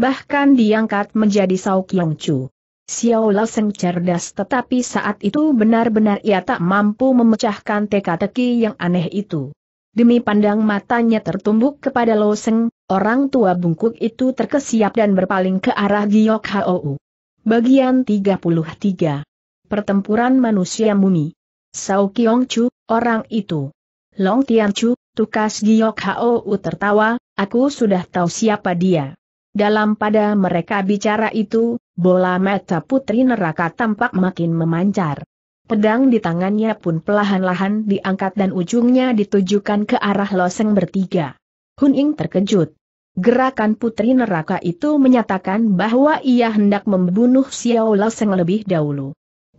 Bahkan diangkat menjadi Sao Kiong Chu. Xiao Laseng cerdas tetapi saat itu benar-benar ia tak mampu memecahkan teka-teki yang aneh itu. Demi pandang matanya tertumbuk kepada loseng, orang tua bungkuk itu terkesiap dan berpaling ke arah Giok Hou. Bagian 33 Pertempuran Manusia Mumi Sao Kiong Chu, orang itu. Long Tian Chu, tukas Giok Hou tertawa, aku sudah tahu siapa dia. Dalam pada mereka bicara itu, bola mata putri neraka tampak makin memancar. Pedang di tangannya pun pelahan-lahan diangkat dan ujungnya ditujukan ke arah loseng bertiga. Hun Ying terkejut. Gerakan putri neraka itu menyatakan bahwa ia hendak membunuh Xiao Loseng lebih dahulu.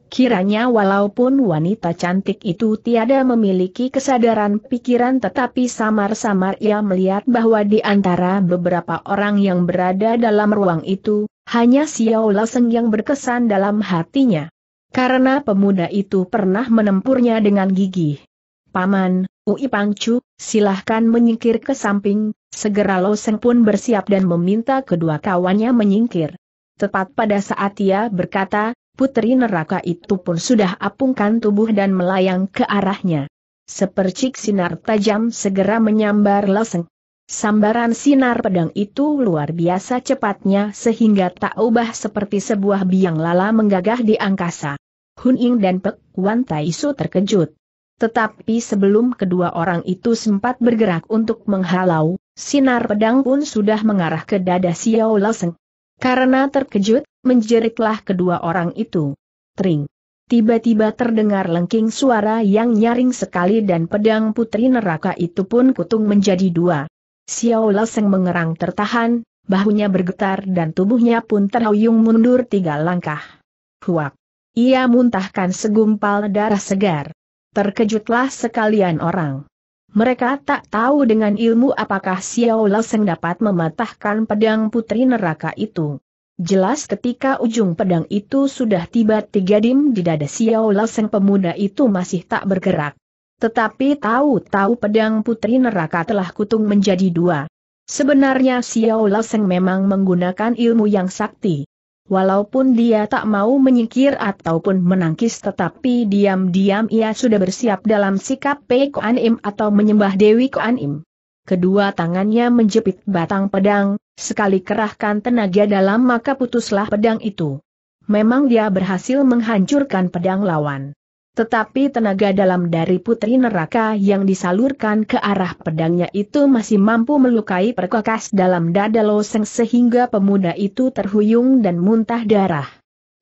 Kiranya walaupun wanita cantik itu tiada memiliki kesadaran pikiran tetapi samar-samar ia melihat bahwa di antara beberapa orang yang berada dalam ruang itu, hanya Xiao Leseng yang berkesan dalam hatinya. Karena pemuda itu pernah menempurnya dengan gigih. Paman, Ui Pangcu, silahkan menyingkir ke samping, segera Loseng pun bersiap dan meminta kedua kawannya menyingkir. Tepat pada saat ia berkata, putri neraka itu pun sudah apungkan tubuh dan melayang ke arahnya. Sepercik sinar tajam segera menyambar Loseng. Sambaran sinar pedang itu luar biasa cepatnya sehingga tak ubah seperti sebuah biang lala menggagah di angkasa. Hun Ying dan Pek Wan Tai Su terkejut. Tetapi sebelum kedua orang itu sempat bergerak untuk menghalau, sinar pedang pun sudah mengarah ke dada Xiao Laseng. Karena terkejut, menjeritlah kedua orang itu. Tring. Tiba-tiba terdengar lengking suara yang nyaring sekali dan pedang putri neraka itu pun kutung menjadi dua. Xiao Leseng mengerang tertahan, bahunya bergetar dan tubuhnya pun terhuyung mundur tiga langkah. Huak! Ia muntahkan segumpal darah segar. Terkejutlah sekalian orang. Mereka tak tahu dengan ilmu apakah Xiao Leseng dapat mematahkan pedang putri neraka itu. Jelas ketika ujung pedang itu sudah tiba tiga dim di dada Xiao Leseng pemuda itu masih tak bergerak. Tetapi tahu-tahu pedang putri neraka telah kutung menjadi dua. Sebenarnya Xiao Laseng memang menggunakan ilmu yang sakti. Walaupun dia tak mau menyingkir ataupun menangkis tetapi diam-diam ia sudah bersiap dalam sikap Pei Kuan Im atau menyembah Dewi Kuan Im. Kedua tangannya menjepit batang pedang, sekali kerahkan tenaga dalam maka putuslah pedang itu. Memang dia berhasil menghancurkan pedang lawan. Tetapi tenaga dalam dari putri neraka yang disalurkan ke arah pedangnya itu masih mampu melukai perkakas dalam dada loseng sehingga pemuda itu terhuyung dan muntah darah.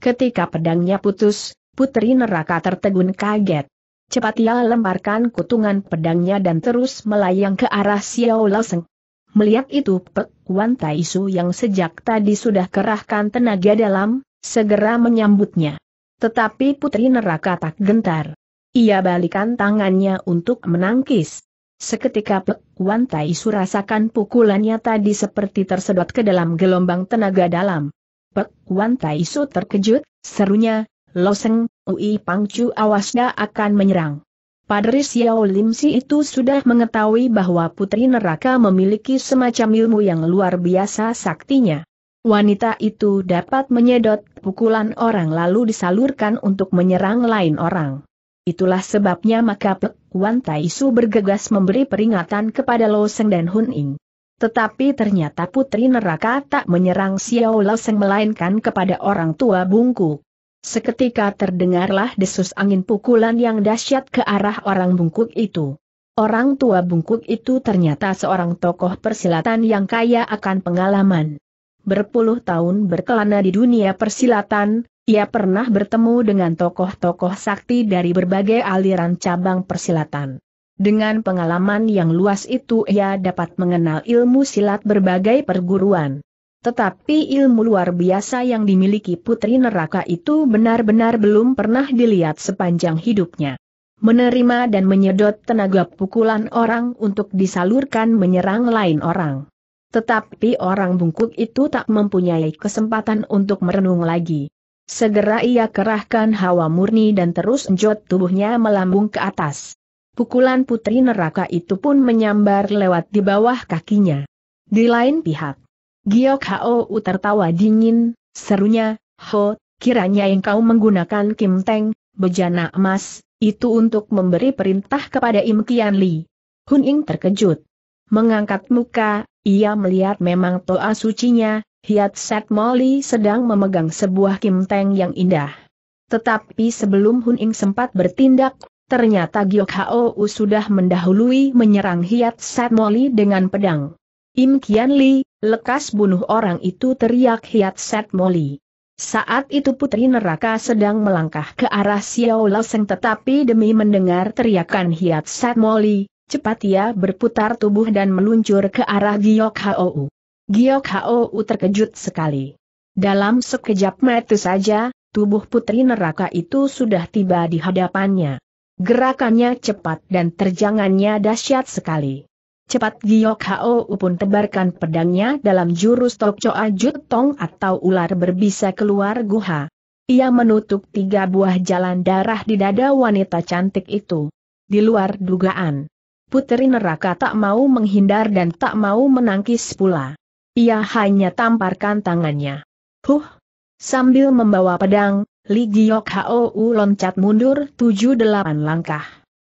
Ketika pedangnya putus, putri neraka tertegun kaget. Cepat ia lemparkan kutungan pedangnya dan terus melayang ke arah Xiao Loseng. Melihat itu Pek Wan Taisu yang sejak tadi sudah kerahkan tenaga dalam, segera menyambutnya. Tetapi putri neraka tak gentar. Ia balikan tangannya untuk menangkis. Seketika Pek Wan Tai Su rasakan pukulannya tadi seperti tersedot ke dalam gelombang tenaga dalam. Pek Wan Tai Su terkejut, serunya, Loseng, Ui Pangcu awasnya akan menyerang. Padri Xiao Lim Si itu sudah mengetahui bahwa putri neraka memiliki semacam ilmu yang luar biasa saktinya. Wanita itu dapat menyedot pukulan orang lalu disalurkan untuk menyerang lain orang. Itulah sebabnya maka Pek Wan Taisu bergegas memberi peringatan kepada Lo Seng dan Hun Ing. Tetapi ternyata putri neraka tak menyerang Xiao Lo Seng melainkan kepada orang tua bungku. Seketika terdengarlah desus angin pukulan yang dahsyat ke arah orang bungkuk itu. Orang tua bungkuk itu ternyata seorang tokoh persilatan yang kaya akan pengalaman berpuluh tahun berkelana di dunia persilatan, ia pernah bertemu dengan tokoh-tokoh sakti dari berbagai aliran cabang persilatan. Dengan pengalaman yang luas itu ia dapat mengenal ilmu silat berbagai perguruan. Tetapi ilmu luar biasa yang dimiliki putri neraka itu benar-benar belum pernah dilihat sepanjang hidupnya. Menerima dan menyedot tenaga pukulan orang untuk disalurkan menyerang lain orang. Tetapi orang bungkuk itu tak mempunyai kesempatan untuk merenung lagi. Segera ia kerahkan hawa murni dan terus enjot tubuhnya melambung ke atas. Pukulan putri neraka itu pun menyambar lewat di bawah kakinya. Di lain pihak, Giok Hao U tertawa dingin, serunya, Ho, kiranya engkau menggunakan Kim Teng, bejana emas, itu untuk memberi perintah kepada Im Kian Li. Hun Ying terkejut. Mengangkat muka, ia melihat memang toa sucinya, Hiat Set Moli sedang memegang sebuah kimteng yang indah. Tetapi sebelum Hun Ing sempat bertindak, ternyata Giok Hao sudah mendahului menyerang Hiat Set Moli dengan pedang. Im Kian Li, lekas bunuh orang itu teriak Hiat Set Moli. Saat itu Putri Neraka sedang melangkah ke arah Xiao Loseng tetapi demi mendengar teriakan Hiat Set Moli, Cepat ia berputar tubuh dan meluncur ke arah Giok Hou. Giok Hou terkejut sekali. Dalam sekejap mata saja, tubuh putri neraka itu sudah tiba di hadapannya. Gerakannya cepat dan terjangannya dahsyat sekali. Cepat Giok Hou pun tebarkan pedangnya dalam jurus Tokcoa Jutong atau ular berbisa keluar guha. Ia menutup tiga buah jalan darah di dada wanita cantik itu. Di luar dugaan. Putri neraka tak mau menghindar dan tak mau menangkis pula. Ia hanya tamparkan tangannya. Huh! Sambil membawa pedang, Li Giok Hou loncat mundur tujuh delapan langkah.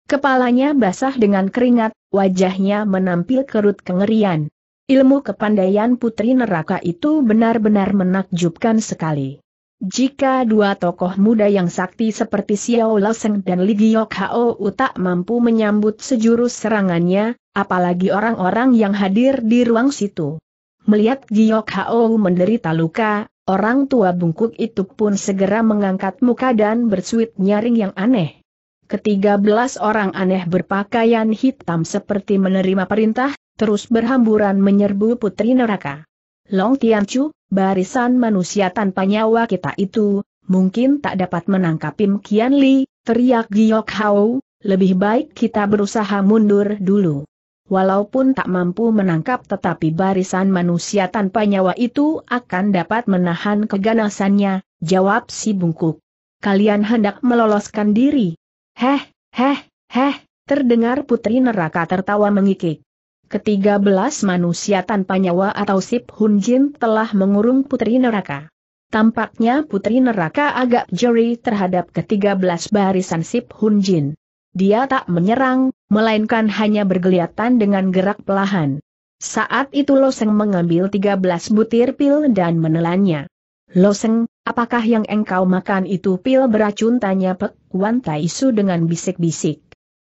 Kepalanya basah dengan keringat, wajahnya menampil kerut kengerian. Ilmu kepandaian putri neraka itu benar-benar menakjubkan sekali. Jika dua tokoh muda yang sakti seperti Xiao Laseng dan Li Giok Hao tak mampu menyambut sejurus serangannya, apalagi orang-orang yang hadir di ruang situ. Melihat Giok Hao menderita luka, orang tua bungkuk itu pun segera mengangkat muka dan bersuit nyaring yang aneh. Ketiga belas orang aneh berpakaian hitam seperti menerima perintah, terus berhamburan menyerbu putri neraka. Long Tian Chu barisan manusia tanpa nyawa kita itu, mungkin tak dapat menangkap Im Kian Li, teriak Giok Hao, lebih baik kita berusaha mundur dulu. Walaupun tak mampu menangkap tetapi barisan manusia tanpa nyawa itu akan dapat menahan keganasannya, jawab si bungkuk. Kalian hendak meloloskan diri. Heh, heh, heh, terdengar putri neraka tertawa mengikik. Ketiga belas manusia tanpa nyawa atau Sip hunjin telah mengurung putri neraka. Tampaknya putri neraka agak jeri terhadap ketiga belas barisan Sip hunjin. Dia tak menyerang, melainkan hanya bergeliatan dengan gerak pelahan. Saat itu Loseng mengambil tiga belas butir pil dan menelannya. Loseng, apakah yang engkau makan itu pil beracun? Tanya Pek Wan Taisu dengan bisik-bisik.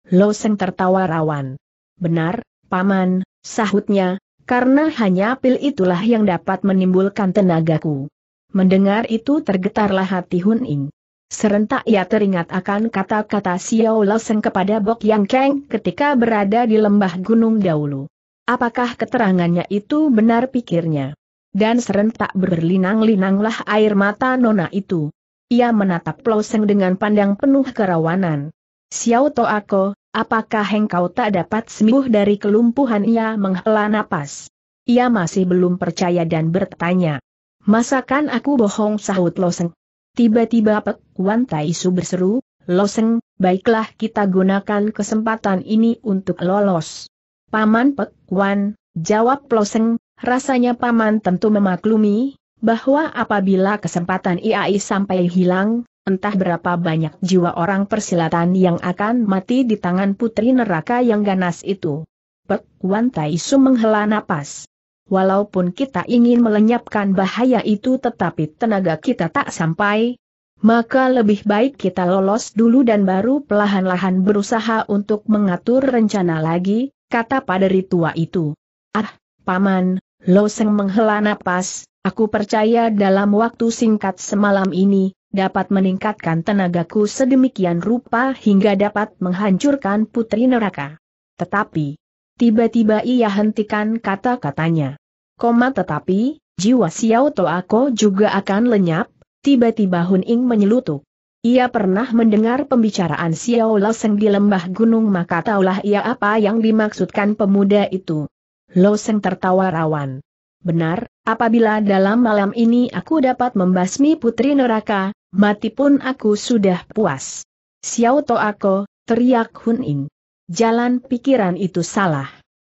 Loseng tertawa rawan. Benar, Paman, sahutnya, karena hanya pil itulah yang dapat menimbulkan tenagaku. Mendengar itu tergetarlah hati Hun Ing. Serentak ia teringat akan kata-kata Xiao Loseng kepada Bok Yang Keng ketika berada di lembah gunung dahulu. Apakah keterangannya itu benar pikirnya? Dan serentak berlinang-linanglah air mata nona itu. Ia menatap Loseng dengan pandang penuh kerawanan. Xiao Toako, Apakah engkau tak dapat sembuh dari kelumpuhan ia menghela napas? Ia masih belum percaya dan bertanya. Masakan aku bohong sahut Loseng? Tiba-tiba Pek Wan Taisu berseru, Loseng, baiklah kita gunakan kesempatan ini untuk lolos. Paman Pek Wan, jawab Loseng, rasanya Paman tentu memaklumi, bahwa apabila kesempatan IAI sampai hilang, entah berapa banyak jiwa orang persilatan yang akan mati di tangan putri neraka yang ganas itu. Pek Wan Tai menghela napas. Walaupun kita ingin melenyapkan bahaya itu tetapi tenaga kita tak sampai, maka lebih baik kita lolos dulu dan baru perlahan-lahan berusaha untuk mengatur rencana lagi, kata paderi tua itu. Ah, Paman, Loseng menghela napas, Aku percaya dalam waktu singkat semalam ini, dapat meningkatkan tenagaku sedemikian rupa hingga dapat menghancurkan putri neraka. Tetapi, tiba-tiba ia hentikan kata-katanya. Koma tetapi, jiwa Xiao Toako juga akan lenyap, tiba-tiba Hun Ing menyelutup. Ia pernah mendengar pembicaraan Xiao Loseng di lembah gunung maka taulah ia apa yang dimaksudkan pemuda itu. Loseng tertawa rawan. Benar, apabila dalam malam ini aku dapat membasmi putri neraka, mati pun aku sudah puas. Xiao To Ako, teriak Hun Ying. Jalan pikiran itu salah.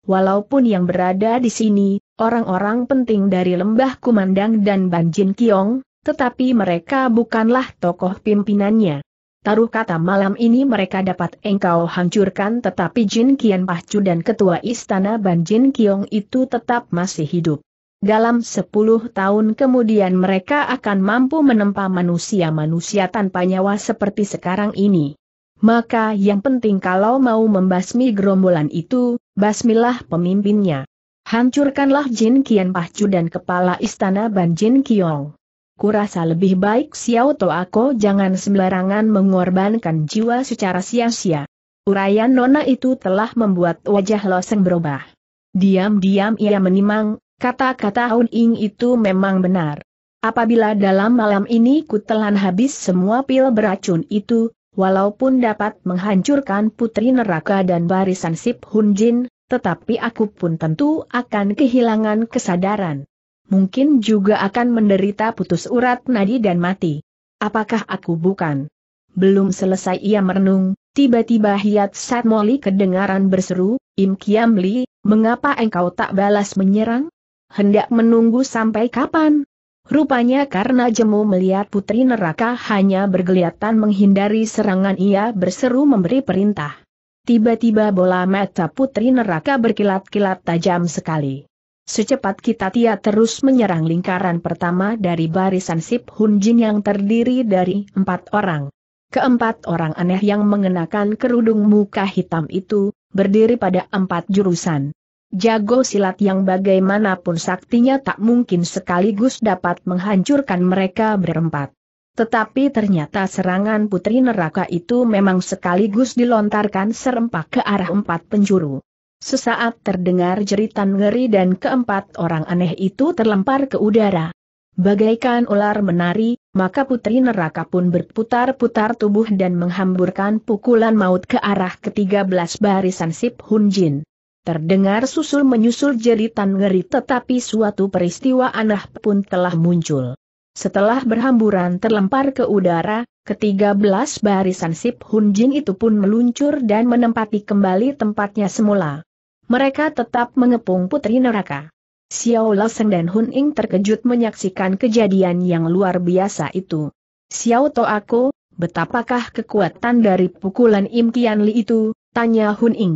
Walaupun yang berada di sini, orang-orang penting dari lembah kumandang dan Banjin Kiong, tetapi mereka bukanlah tokoh pimpinannya. Taruh kata malam ini mereka dapat engkau hancurkan tetapi Jin Kian Pahcu dan ketua istana Banjin Kiong itu tetap masih hidup dalam sepuluh tahun kemudian mereka akan mampu menempa manusia-manusia tanpa nyawa seperti sekarang ini. Maka yang penting kalau mau membasmi gerombolan itu, basmilah pemimpinnya. Hancurkanlah Jin Kian Pahcu dan kepala istana Ban Jin Kiong. Kurasa lebih baik Xiao To Ako jangan sembarangan mengorbankan jiwa secara sia-sia. Urayan Nona itu telah membuat wajah Loseng berubah. Diam-diam ia menimang, Kata-kata Hun Ing itu memang benar. Apabila dalam malam ini kutelan habis semua pil beracun itu, walaupun dapat menghancurkan putri neraka dan barisan Sip Hun Jin, tetapi aku pun tentu akan kehilangan kesadaran. Mungkin juga akan menderita putus urat nadi dan mati. Apakah aku bukan? Belum selesai ia merenung, tiba-tiba Hiat Satmoli kedengaran berseru, Im Kiam Li, mengapa engkau tak balas menyerang? hendak menunggu sampai kapan? Rupanya karena jemu melihat putri neraka hanya bergeliatan menghindari serangan ia berseru memberi perintah. Tiba-tiba bola mata putri neraka berkilat-kilat tajam sekali. Secepat kita Tia terus menyerang lingkaran pertama dari barisan Sip Hun yang terdiri dari empat orang. Keempat orang aneh yang mengenakan kerudung muka hitam itu, berdiri pada empat jurusan. Jago silat yang bagaimanapun saktinya tak mungkin sekaligus dapat menghancurkan mereka berempat. Tetapi ternyata serangan putri neraka itu memang sekaligus dilontarkan serempak ke arah empat penjuru. Sesaat terdengar jeritan ngeri dan keempat orang aneh itu terlempar ke udara. Bagaikan ular menari, maka putri neraka pun berputar-putar tubuh dan menghamburkan pukulan maut ke arah ketiga belas barisan Sip Hun Jin. Terdengar susul-menyusul jeritan ngeri tetapi suatu peristiwa aneh pun telah muncul. Setelah berhamburan terlempar ke udara, ketiga belas barisan Sip Hun Jin itu pun meluncur dan menempati kembali tempatnya semula. Mereka tetap mengepung putri neraka. Xiao Laseng dan Hun Ying terkejut menyaksikan kejadian yang luar biasa itu. Xiao To aku, betapakah kekuatan dari pukulan Im Kian Li itu, tanya Hun Ying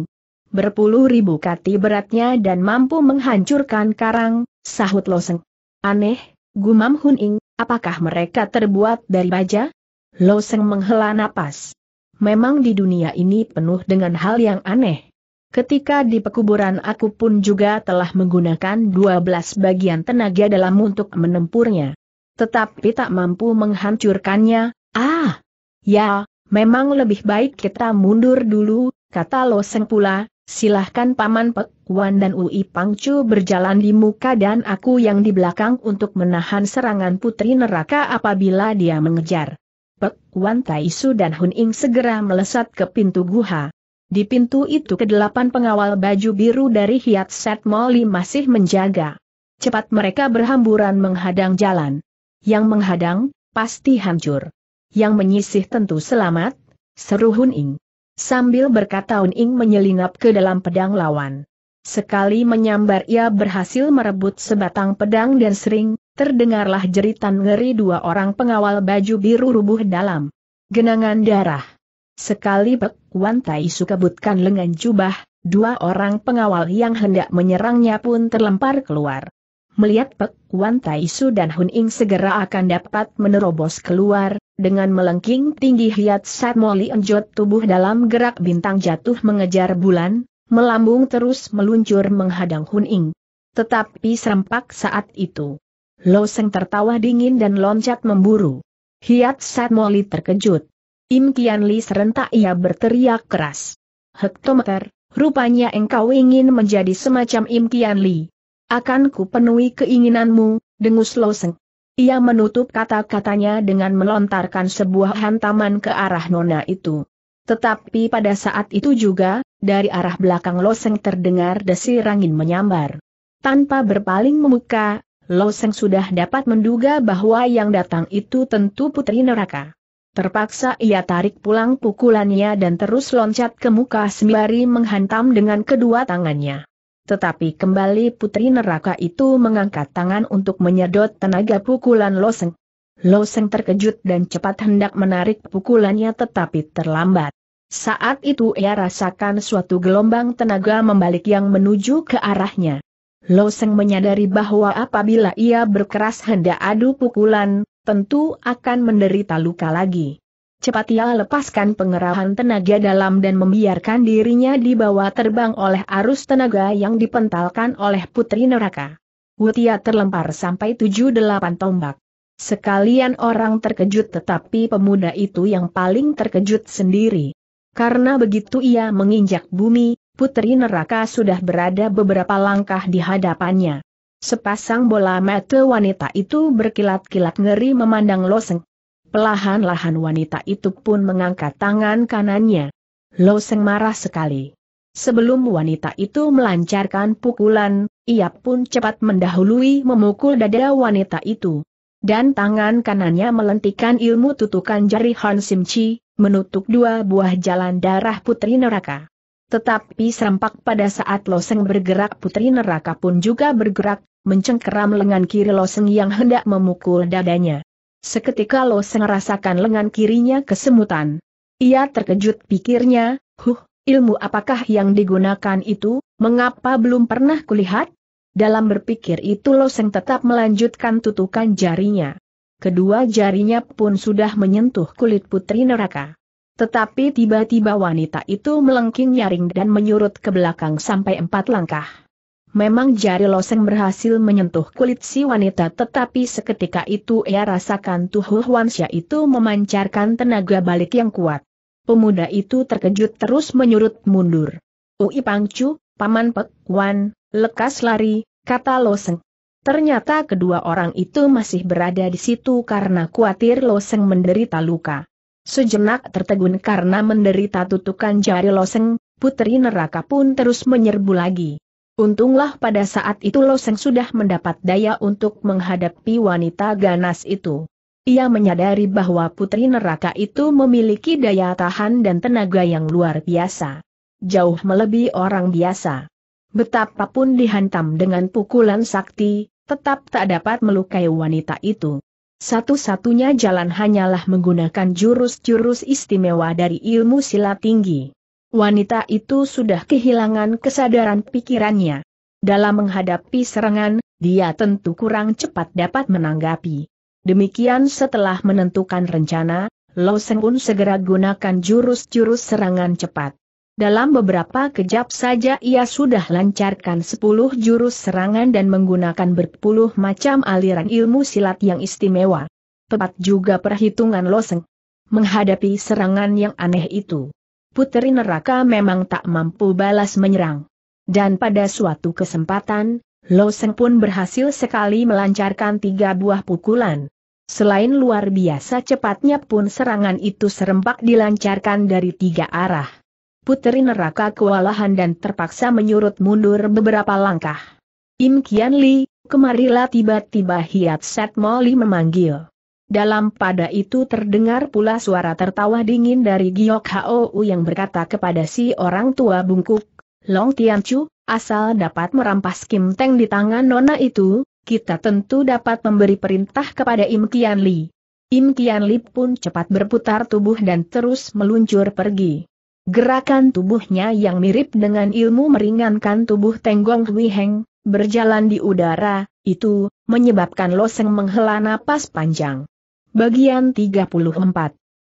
berpuluh ribu kati beratnya dan mampu menghancurkan karang, sahut Loseng. Aneh, gumam Huning, apakah mereka terbuat dari baja? Loseng menghela napas. Memang di dunia ini penuh dengan hal yang aneh. Ketika di pekuburan aku pun juga telah menggunakan 12 bagian tenaga dalam untuk menempurnya. Tetapi tak mampu menghancurkannya, ah! Ya, memang lebih baik kita mundur dulu, kata Loseng pula, Silahkan Paman Pek Kuan dan Ui Pangcu berjalan di muka dan aku yang di belakang untuk menahan serangan putri neraka apabila dia mengejar. Pek Kuan Taisu dan Hun Ing segera melesat ke pintu guha. Di pintu itu kedelapan pengawal baju biru dari Hiat Set Moli masih menjaga. Cepat mereka berhamburan menghadang jalan. Yang menghadang, pasti hancur. Yang menyisih tentu selamat, seru Hun Ing. Sambil berkata Uning menyelinap ke dalam pedang lawan. Sekali menyambar ia berhasil merebut sebatang pedang dan sering, terdengarlah jeritan ngeri dua orang pengawal baju biru rubuh dalam genangan darah. Sekali Bek Wan Tai Su kebutkan lengan jubah, dua orang pengawal yang hendak menyerangnya pun terlempar keluar. Melihat Pek Wan Tai Su dan Hun Ing segera akan dapat menerobos keluar, dengan melengking tinggi hiat Sat Moli Enjot tubuh dalam gerak bintang jatuh mengejar bulan, melambung terus meluncur menghadang Hun Ing. Tetapi serempak saat itu. Lo Seng tertawa dingin dan loncat memburu. Hiat Sat Moli terkejut. Im Kian Li serentak ia berteriak keras. Hektometer, rupanya engkau ingin menjadi semacam Im Kian Li. Akan ku penuhi keinginanmu, dengus Loseng. Ia menutup kata-katanya dengan melontarkan sebuah hantaman ke arah nona itu. Tetapi pada saat itu juga, dari arah belakang Loseng terdengar desir angin menyambar. Tanpa berpaling memuka, Loseng sudah dapat menduga bahwa yang datang itu tentu putri neraka. Terpaksa ia tarik pulang pukulannya dan terus loncat ke muka sembari menghantam dengan kedua tangannya. Tetapi kembali putri neraka itu mengangkat tangan untuk menyedot tenaga pukulan Loseng. Loseng terkejut dan cepat hendak menarik pukulannya tetapi terlambat. Saat itu ia rasakan suatu gelombang tenaga membalik yang menuju ke arahnya. Loseng menyadari bahwa apabila ia berkeras hendak adu pukulan, tentu akan menderita luka lagi. Cepat ia lepaskan pengerahan tenaga dalam dan membiarkan dirinya dibawa terbang oleh arus tenaga yang dipentalkan oleh putri neraka. Wutia terlempar sampai tujuh delapan tombak. Sekalian orang terkejut tetapi pemuda itu yang paling terkejut sendiri. Karena begitu ia menginjak bumi, putri neraka sudah berada beberapa langkah di hadapannya. Sepasang bola mata wanita itu berkilat-kilat ngeri memandang Loseng. Pelahan-lahan wanita itu pun mengangkat tangan kanannya. Lo Seng marah sekali. Sebelum wanita itu melancarkan pukulan, ia pun cepat mendahului memukul dada wanita itu. Dan tangan kanannya melentikan ilmu tutukan jari Han Sim Chi, menutup dua buah jalan darah putri neraka. Tetapi serempak pada saat Loseng bergerak putri neraka pun juga bergerak, mencengkeram lengan kiri Loseng yang hendak memukul dadanya. Seketika Lo Seng lengan kirinya kesemutan. Ia terkejut pikirnya, huh, ilmu apakah yang digunakan itu, mengapa belum pernah kulihat? Dalam berpikir itu Lo Seng tetap melanjutkan tutukan jarinya. Kedua jarinya pun sudah menyentuh kulit putri neraka. Tetapi tiba-tiba wanita itu melengking nyaring dan menyurut ke belakang sampai empat langkah. Memang jari loseng berhasil menyentuh kulit si wanita tetapi seketika itu ia rasakan tuhuh Wansya itu memancarkan tenaga balik yang kuat. Pemuda itu terkejut terus menyurut mundur. Ui Pangcu, Paman Pek Wan, lekas lari, kata Loseng. Ternyata kedua orang itu masih berada di situ karena khawatir Loseng menderita luka. Sejenak tertegun karena menderita tutukan jari Loseng, Putri Neraka pun terus menyerbu lagi. Untunglah pada saat itu Loseng sudah mendapat daya untuk menghadapi wanita ganas itu. Ia menyadari bahwa putri neraka itu memiliki daya tahan dan tenaga yang luar biasa. Jauh melebihi orang biasa. Betapapun dihantam dengan pukulan sakti, tetap tak dapat melukai wanita itu. Satu-satunya jalan hanyalah menggunakan jurus-jurus istimewa dari ilmu silat tinggi wanita itu sudah kehilangan kesadaran pikirannya. Dalam menghadapi serangan, dia tentu kurang cepat dapat menanggapi. Demikian setelah menentukan rencana, Lo Seng pun segera gunakan jurus-jurus serangan cepat. Dalam beberapa kejap saja ia sudah lancarkan sepuluh jurus serangan dan menggunakan berpuluh macam aliran ilmu silat yang istimewa. Tepat juga perhitungan Loseng. Menghadapi serangan yang aneh itu, puteri neraka memang tak mampu balas menyerang. Dan pada suatu kesempatan, Lo Seng pun berhasil sekali melancarkan tiga buah pukulan. Selain luar biasa cepatnya pun serangan itu serempak dilancarkan dari tiga arah. Puteri neraka kewalahan dan terpaksa menyurut mundur beberapa langkah. Im Kian Li, kemarilah tiba-tiba Hiat Set Moli memanggil. Dalam pada itu terdengar pula suara tertawa dingin dari Giok Hou yang berkata kepada si orang tua bungkuk, Long Tian Chu, asal dapat merampas Kim Teng di tangan nona itu, kita tentu dapat memberi perintah kepada Im Kian Li. Im Kian Li pun cepat berputar tubuh dan terus meluncur pergi. Gerakan tubuhnya yang mirip dengan ilmu meringankan tubuh Tenggong Hui Heng, berjalan di udara, itu, menyebabkan Loseng menghela napas panjang. Bagian 34.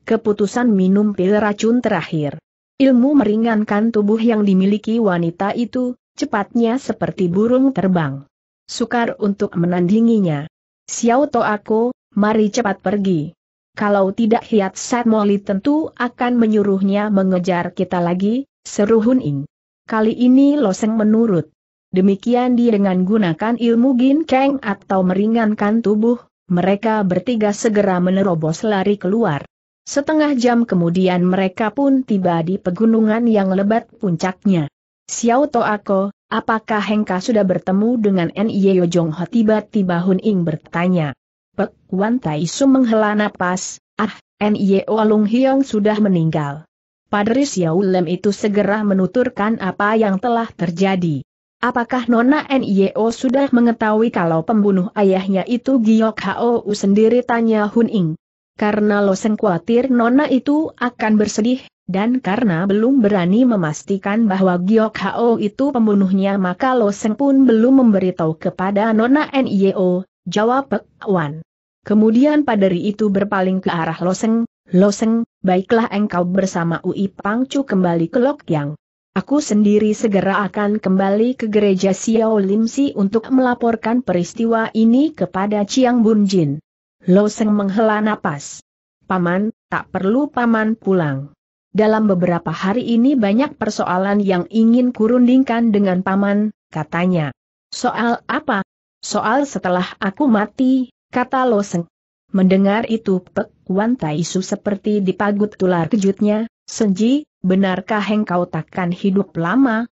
Keputusan minum pil racun terakhir. Ilmu meringankan tubuh yang dimiliki wanita itu, cepatnya seperti burung terbang. Sukar untuk menandinginya. Xiao To aku, mari cepat pergi. Kalau tidak Hiat Moli tentu akan menyuruhnya mengejar kita lagi, seru Hun Ing. Kali ini Loseng menurut. Demikian dia dengan gunakan ilmu Gin Kang atau meringankan tubuh, mereka bertiga segera menerobos lari keluar. Setengah jam kemudian mereka pun tiba di pegunungan yang lebat puncaknya. Xiao Toako, apakah Hengka sudah bertemu dengan N.I.E. Ho tiba-tiba Hun Ing bertanya. Pek Wan Tai Su menghela napas, ah, N.I.E. Lung Hiong sudah meninggal. Padri Xiao Lem itu segera menuturkan apa yang telah terjadi. Apakah Nona Nio sudah mengetahui kalau pembunuh ayahnya itu Giok Hou sendiri tanya Hun Ing? Karena Loseng khawatir Nona itu akan bersedih, dan karena belum berani memastikan bahwa Giok Hao itu pembunuhnya maka Loseng pun belum memberitahu kepada Nona Nio, jawab Pek Wan. Kemudian paderi itu berpaling ke arah Loseng, Loseng, baiklah engkau bersama Ui Pangcu kembali ke Lok Yang. Aku sendiri segera akan kembali ke gereja Xiao Si untuk melaporkan peristiwa ini kepada Chiang Jin. Lo Seng menghela napas. Paman, tak perlu paman pulang. Dalam beberapa hari ini banyak persoalan yang ingin kurundingkan dengan paman, katanya. Soal apa? Soal setelah aku mati, kata Lo Seng. Mendengar itu Pek Wan Taisu seperti dipagut tular kejutnya, Senji, benarkah engkau takkan hidup lama?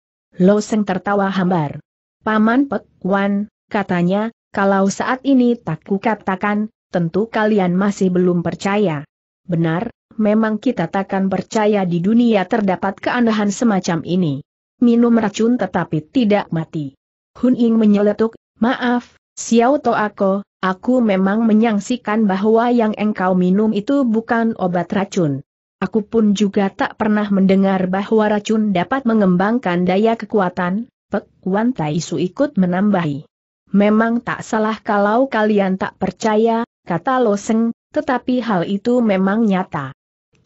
Lo Seng tertawa hambar. Paman Pek Wan, katanya, kalau saat ini tak kukatakan, tentu kalian masih belum percaya. Benar, memang kita takkan percaya di dunia terdapat keanehan semacam ini. Minum racun tetapi tidak mati. Hun Ying menyeletuk, maaf, Xiao To Ako, aku memang menyaksikan bahwa yang engkau minum itu bukan obat racun. Aku pun juga tak pernah mendengar bahwa racun dapat mengembangkan daya kekuatan, Pek Wan Tai Su ikut menambahi. Memang tak salah kalau kalian tak percaya, kata Loseng, tetapi hal itu memang nyata.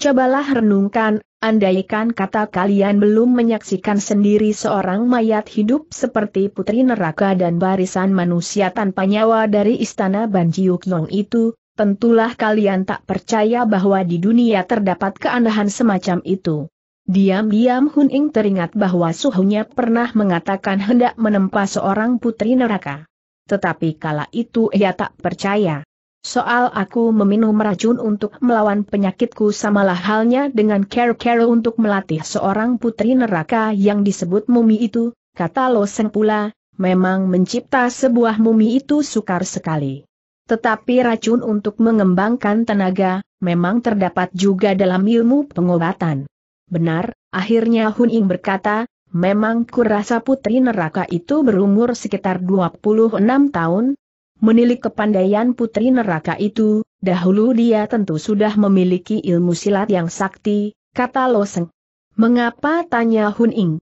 Cobalah renungkan, andaikan kata kalian belum menyaksikan sendiri seorang mayat hidup seperti putri neraka dan barisan manusia tanpa nyawa dari istana Long itu, tentulah kalian tak percaya bahwa di dunia terdapat keandahan semacam itu. Diam-diam Hun Ing teringat bahwa suhunya pernah mengatakan hendak menempa seorang putri neraka. Tetapi kala itu ia tak percaya. Soal aku meminum racun untuk melawan penyakitku samalah halnya dengan care-care untuk melatih seorang putri neraka yang disebut mumi itu, kata Loseng pula, memang mencipta sebuah mumi itu sukar sekali. Tetapi racun untuk mengembangkan tenaga, memang terdapat juga dalam ilmu pengobatan. Benar, akhirnya Hun Ying berkata, memang kurasa putri neraka itu berumur sekitar 26 tahun, Menilik kepandaian putri neraka itu, dahulu dia tentu sudah memiliki ilmu silat yang sakti, kata Loseng. Mengapa tanya Hun Ying.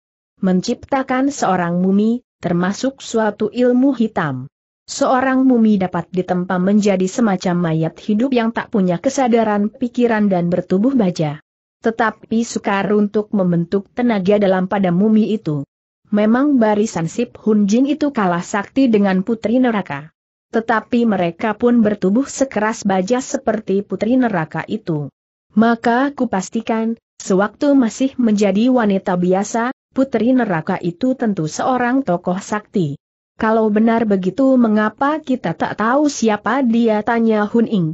Menciptakan seorang mumi, termasuk suatu ilmu hitam. Seorang mumi dapat ditempa menjadi semacam mayat hidup yang tak punya kesadaran pikiran dan bertubuh baja. Tetapi sukar untuk membentuk tenaga dalam pada mumi itu. Memang barisan Sip Hun Jin itu kalah sakti dengan putri neraka. Tetapi mereka pun bertubuh sekeras baja seperti putri neraka itu. Maka kupastikan, sewaktu masih menjadi wanita biasa, putri neraka itu tentu seorang tokoh sakti. Kalau benar begitu mengapa kita tak tahu siapa dia tanya Hun Ing.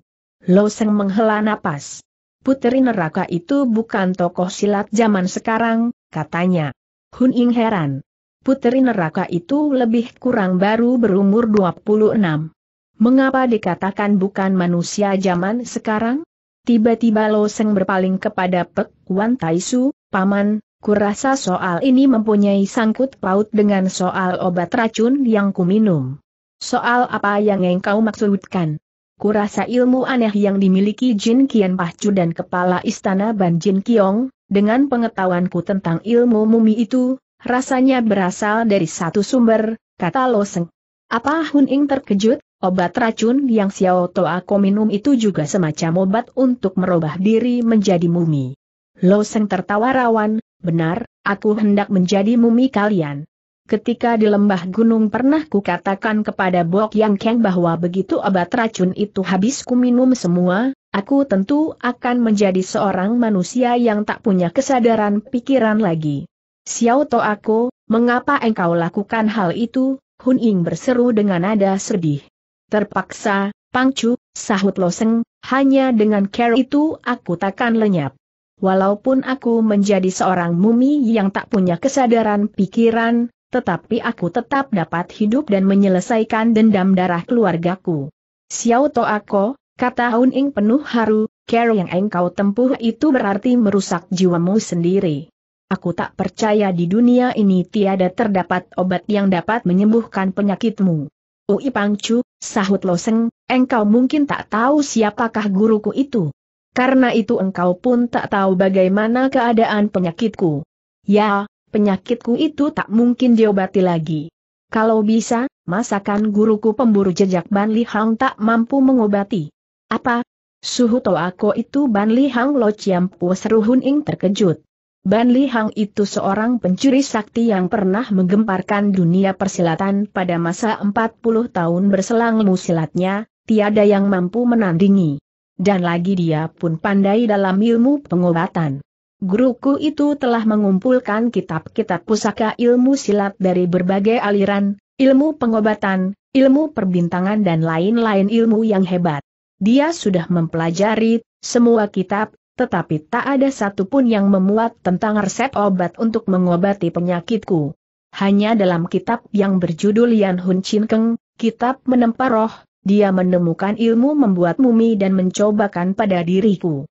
Lo Seng menghela napas. Puteri neraka itu bukan tokoh silat zaman sekarang, katanya. Hun Ing heran. Puteri neraka itu lebih kurang baru berumur 26. Mengapa dikatakan bukan manusia zaman sekarang? Tiba-tiba Lo Seng berpaling kepada Pek Wan Taisu, Paman, Kurasa soal ini mempunyai sangkut paut dengan soal obat racun yang kuminum. Soal apa yang engkau maksudkan? Kurasa ilmu aneh yang dimiliki Jin Kian Pahcu dan kepala istana Ban Jin Kiong, dengan pengetahuanku tentang ilmu mumi itu, rasanya berasal dari satu sumber, kata Loseng. Apa Hun Ing terkejut, obat racun yang Xiao Toa aku minum itu juga semacam obat untuk merubah diri menjadi mumi. Loseng tertawa rawan, benar, aku hendak menjadi mumi kalian. Ketika di lembah gunung pernah kukatakan kepada Bok Yang Keng bahwa begitu obat racun itu habis ku minum semua, aku tentu akan menjadi seorang manusia yang tak punya kesadaran pikiran lagi. Xiao To aku, mengapa engkau lakukan hal itu? Hun Ying berseru dengan nada sedih. Terpaksa, Pangcu, sahut Loseng, hanya dengan care itu aku takkan lenyap walaupun aku menjadi seorang mumi yang tak punya kesadaran pikiran, tetapi aku tetap dapat hidup dan menyelesaikan dendam darah keluargaku. Xiao Ako, kata Hun Ing penuh haru, care yang engkau tempuh itu berarti merusak jiwamu sendiri. Aku tak percaya di dunia ini tiada terdapat obat yang dapat menyembuhkan penyakitmu. Ui Pangcu, sahut Loseng, engkau mungkin tak tahu siapakah guruku itu. Karena itu engkau pun tak tahu bagaimana keadaan penyakitku. Ya, penyakitku itu tak mungkin diobati lagi. Kalau bisa, masakan guruku pemburu jejak Ban Li Hang tak mampu mengobati. Apa? Suhu to aku itu Ban Li Hang lo ciampu seru Hun terkejut. Ban Li Hang itu seorang pencuri sakti yang pernah menggemparkan dunia persilatan pada masa 40 tahun berselang musilatnya, tiada yang mampu menandingi dan lagi dia pun pandai dalam ilmu pengobatan. Guruku itu telah mengumpulkan kitab-kitab pusaka ilmu silat dari berbagai aliran, ilmu pengobatan, ilmu perbintangan dan lain-lain ilmu yang hebat. Dia sudah mempelajari semua kitab, tetapi tak ada satupun yang memuat tentang resep obat untuk mengobati penyakitku. Hanya dalam kitab yang berjudul Yan Hun Chin Keng, kitab menempa roh, dia menemukan ilmu membuat mumi dan mencobakan pada diriku.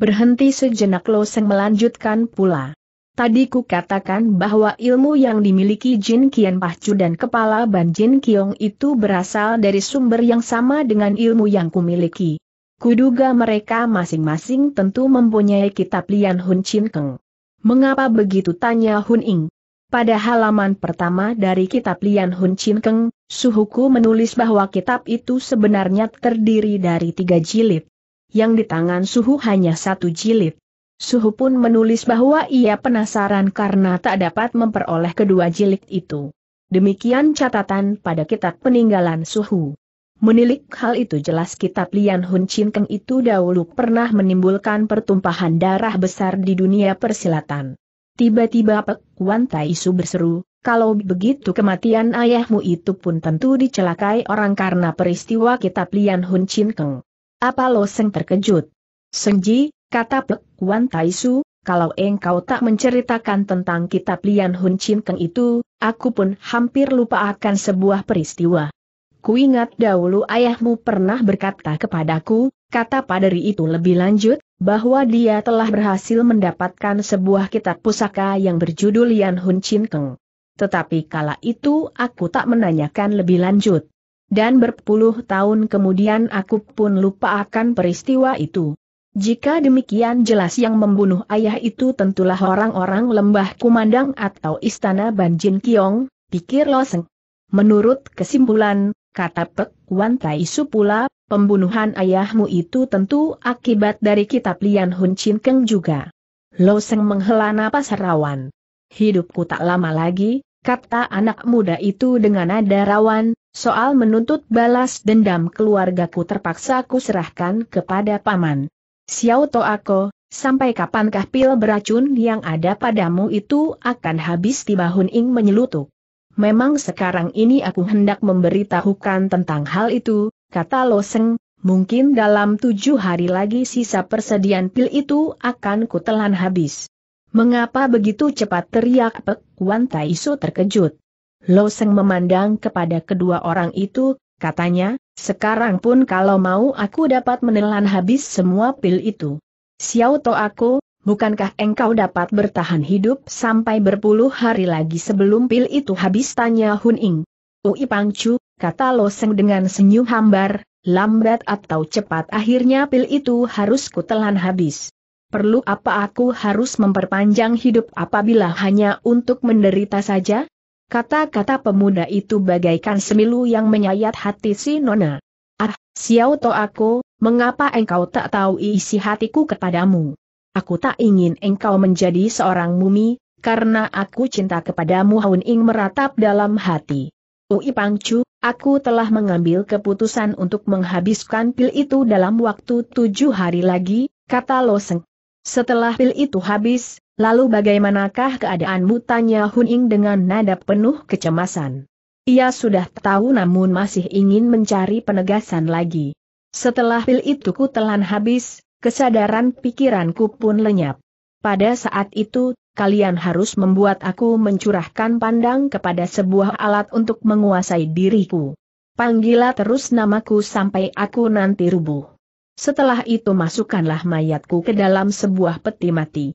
Berhenti sejenak Loseng melanjutkan pula. Tadi ku katakan bahwa ilmu yang dimiliki Jin Kian Pahcu dan kepala Ban Jin Kiong itu berasal dari sumber yang sama dengan ilmu yang kumiliki. Kuduga mereka masing-masing tentu mempunyai kitab Lian Hun Chin Keng. Mengapa begitu tanya Hun Ing? Pada halaman pertama dari kitab Lian Hun Chin Keng, Suhuku menulis bahwa kitab itu sebenarnya terdiri dari tiga jilid. Yang di tangan Suhu hanya satu jilid. Suhu pun menulis bahwa ia penasaran karena tak dapat memperoleh kedua jilid itu. Demikian catatan pada kitab peninggalan Suhu. Menilik hal itu jelas kitab Lian Hun Chin Keng itu dahulu pernah menimbulkan pertumpahan darah besar di dunia persilatan. Tiba-tiba Pek Wan Taisu berseru, kalau begitu kematian ayahmu itu pun tentu dicelakai orang karena peristiwa kitab Lian Hun Chin Keng. Apa lo seng terkejut? Senji, kata Pek Wan Taisu, kalau engkau tak menceritakan tentang kitab Lian Hun Chin Keng itu, aku pun hampir lupa akan sebuah peristiwa. Kuingat dahulu ayahmu pernah berkata kepadaku, kata paderi itu lebih lanjut, bahwa dia telah berhasil mendapatkan sebuah kitab pusaka yang berjudul Yan Hun Chin Keng. Tetapi kala itu aku tak menanyakan lebih lanjut. Dan berpuluh tahun kemudian aku pun lupa akan peristiwa itu. Jika demikian jelas yang membunuh ayah itu tentulah orang-orang lembah kumandang atau istana Banjin Kiong, pikir Loseng. Menurut kesimpulan, kata Pek Wan Tai Su pula, pembunuhan ayahmu itu tentu akibat dari kitab Lian Hun Chin Keng juga. Lo Seng menghela napas rawan. Hidupku tak lama lagi, kata anak muda itu dengan nada rawan, soal menuntut balas dendam keluargaku terpaksa ku serahkan kepada paman. Xiao To Ako, sampai kapankah pil beracun yang ada padamu itu akan habis tiba Hun Ing menyelutuk. Memang sekarang ini aku hendak memberitahukan tentang hal itu, kata Loseng, mungkin dalam tujuh hari lagi sisa persediaan pil itu akan kutelan habis. Mengapa begitu cepat teriak Pek Wan Taiso terkejut. Loseng memandang kepada kedua orang itu, katanya, sekarang pun kalau mau aku dapat menelan habis semua pil itu. Xiao to aku, bukankah engkau dapat bertahan hidup sampai berpuluh hari lagi sebelum pil itu habis tanya Hun Ing. Ui Pangcu, kata Loseng dengan senyum hambar, lambat atau cepat akhirnya pil itu harus kutelan habis. Perlu apa aku harus memperpanjang hidup apabila hanya untuk menderita saja? Kata-kata pemuda itu bagaikan semilu yang menyayat hati si Nona. Ah, Xiao To aku, mengapa engkau tak tahu isi hatiku kepadamu? Aku tak ingin engkau menjadi seorang mumi, karena aku cinta kepadamu Haun Ing meratap dalam hati. Ui Pangcu, aku telah mengambil keputusan untuk menghabiskan pil itu dalam waktu tujuh hari lagi, kata Loseng. Setelah pil itu habis, lalu bagaimanakah keadaanmu tanya Hun Ing dengan nada penuh kecemasan. Ia sudah tahu namun masih ingin mencari penegasan lagi. Setelah pil itu ku telan habis, kesadaran pikiranku pun lenyap. Pada saat itu, kalian harus membuat aku mencurahkan pandang kepada sebuah alat untuk menguasai diriku. Panggilah terus namaku sampai aku nanti rubuh. Setelah itu masukkanlah mayatku ke dalam sebuah peti mati.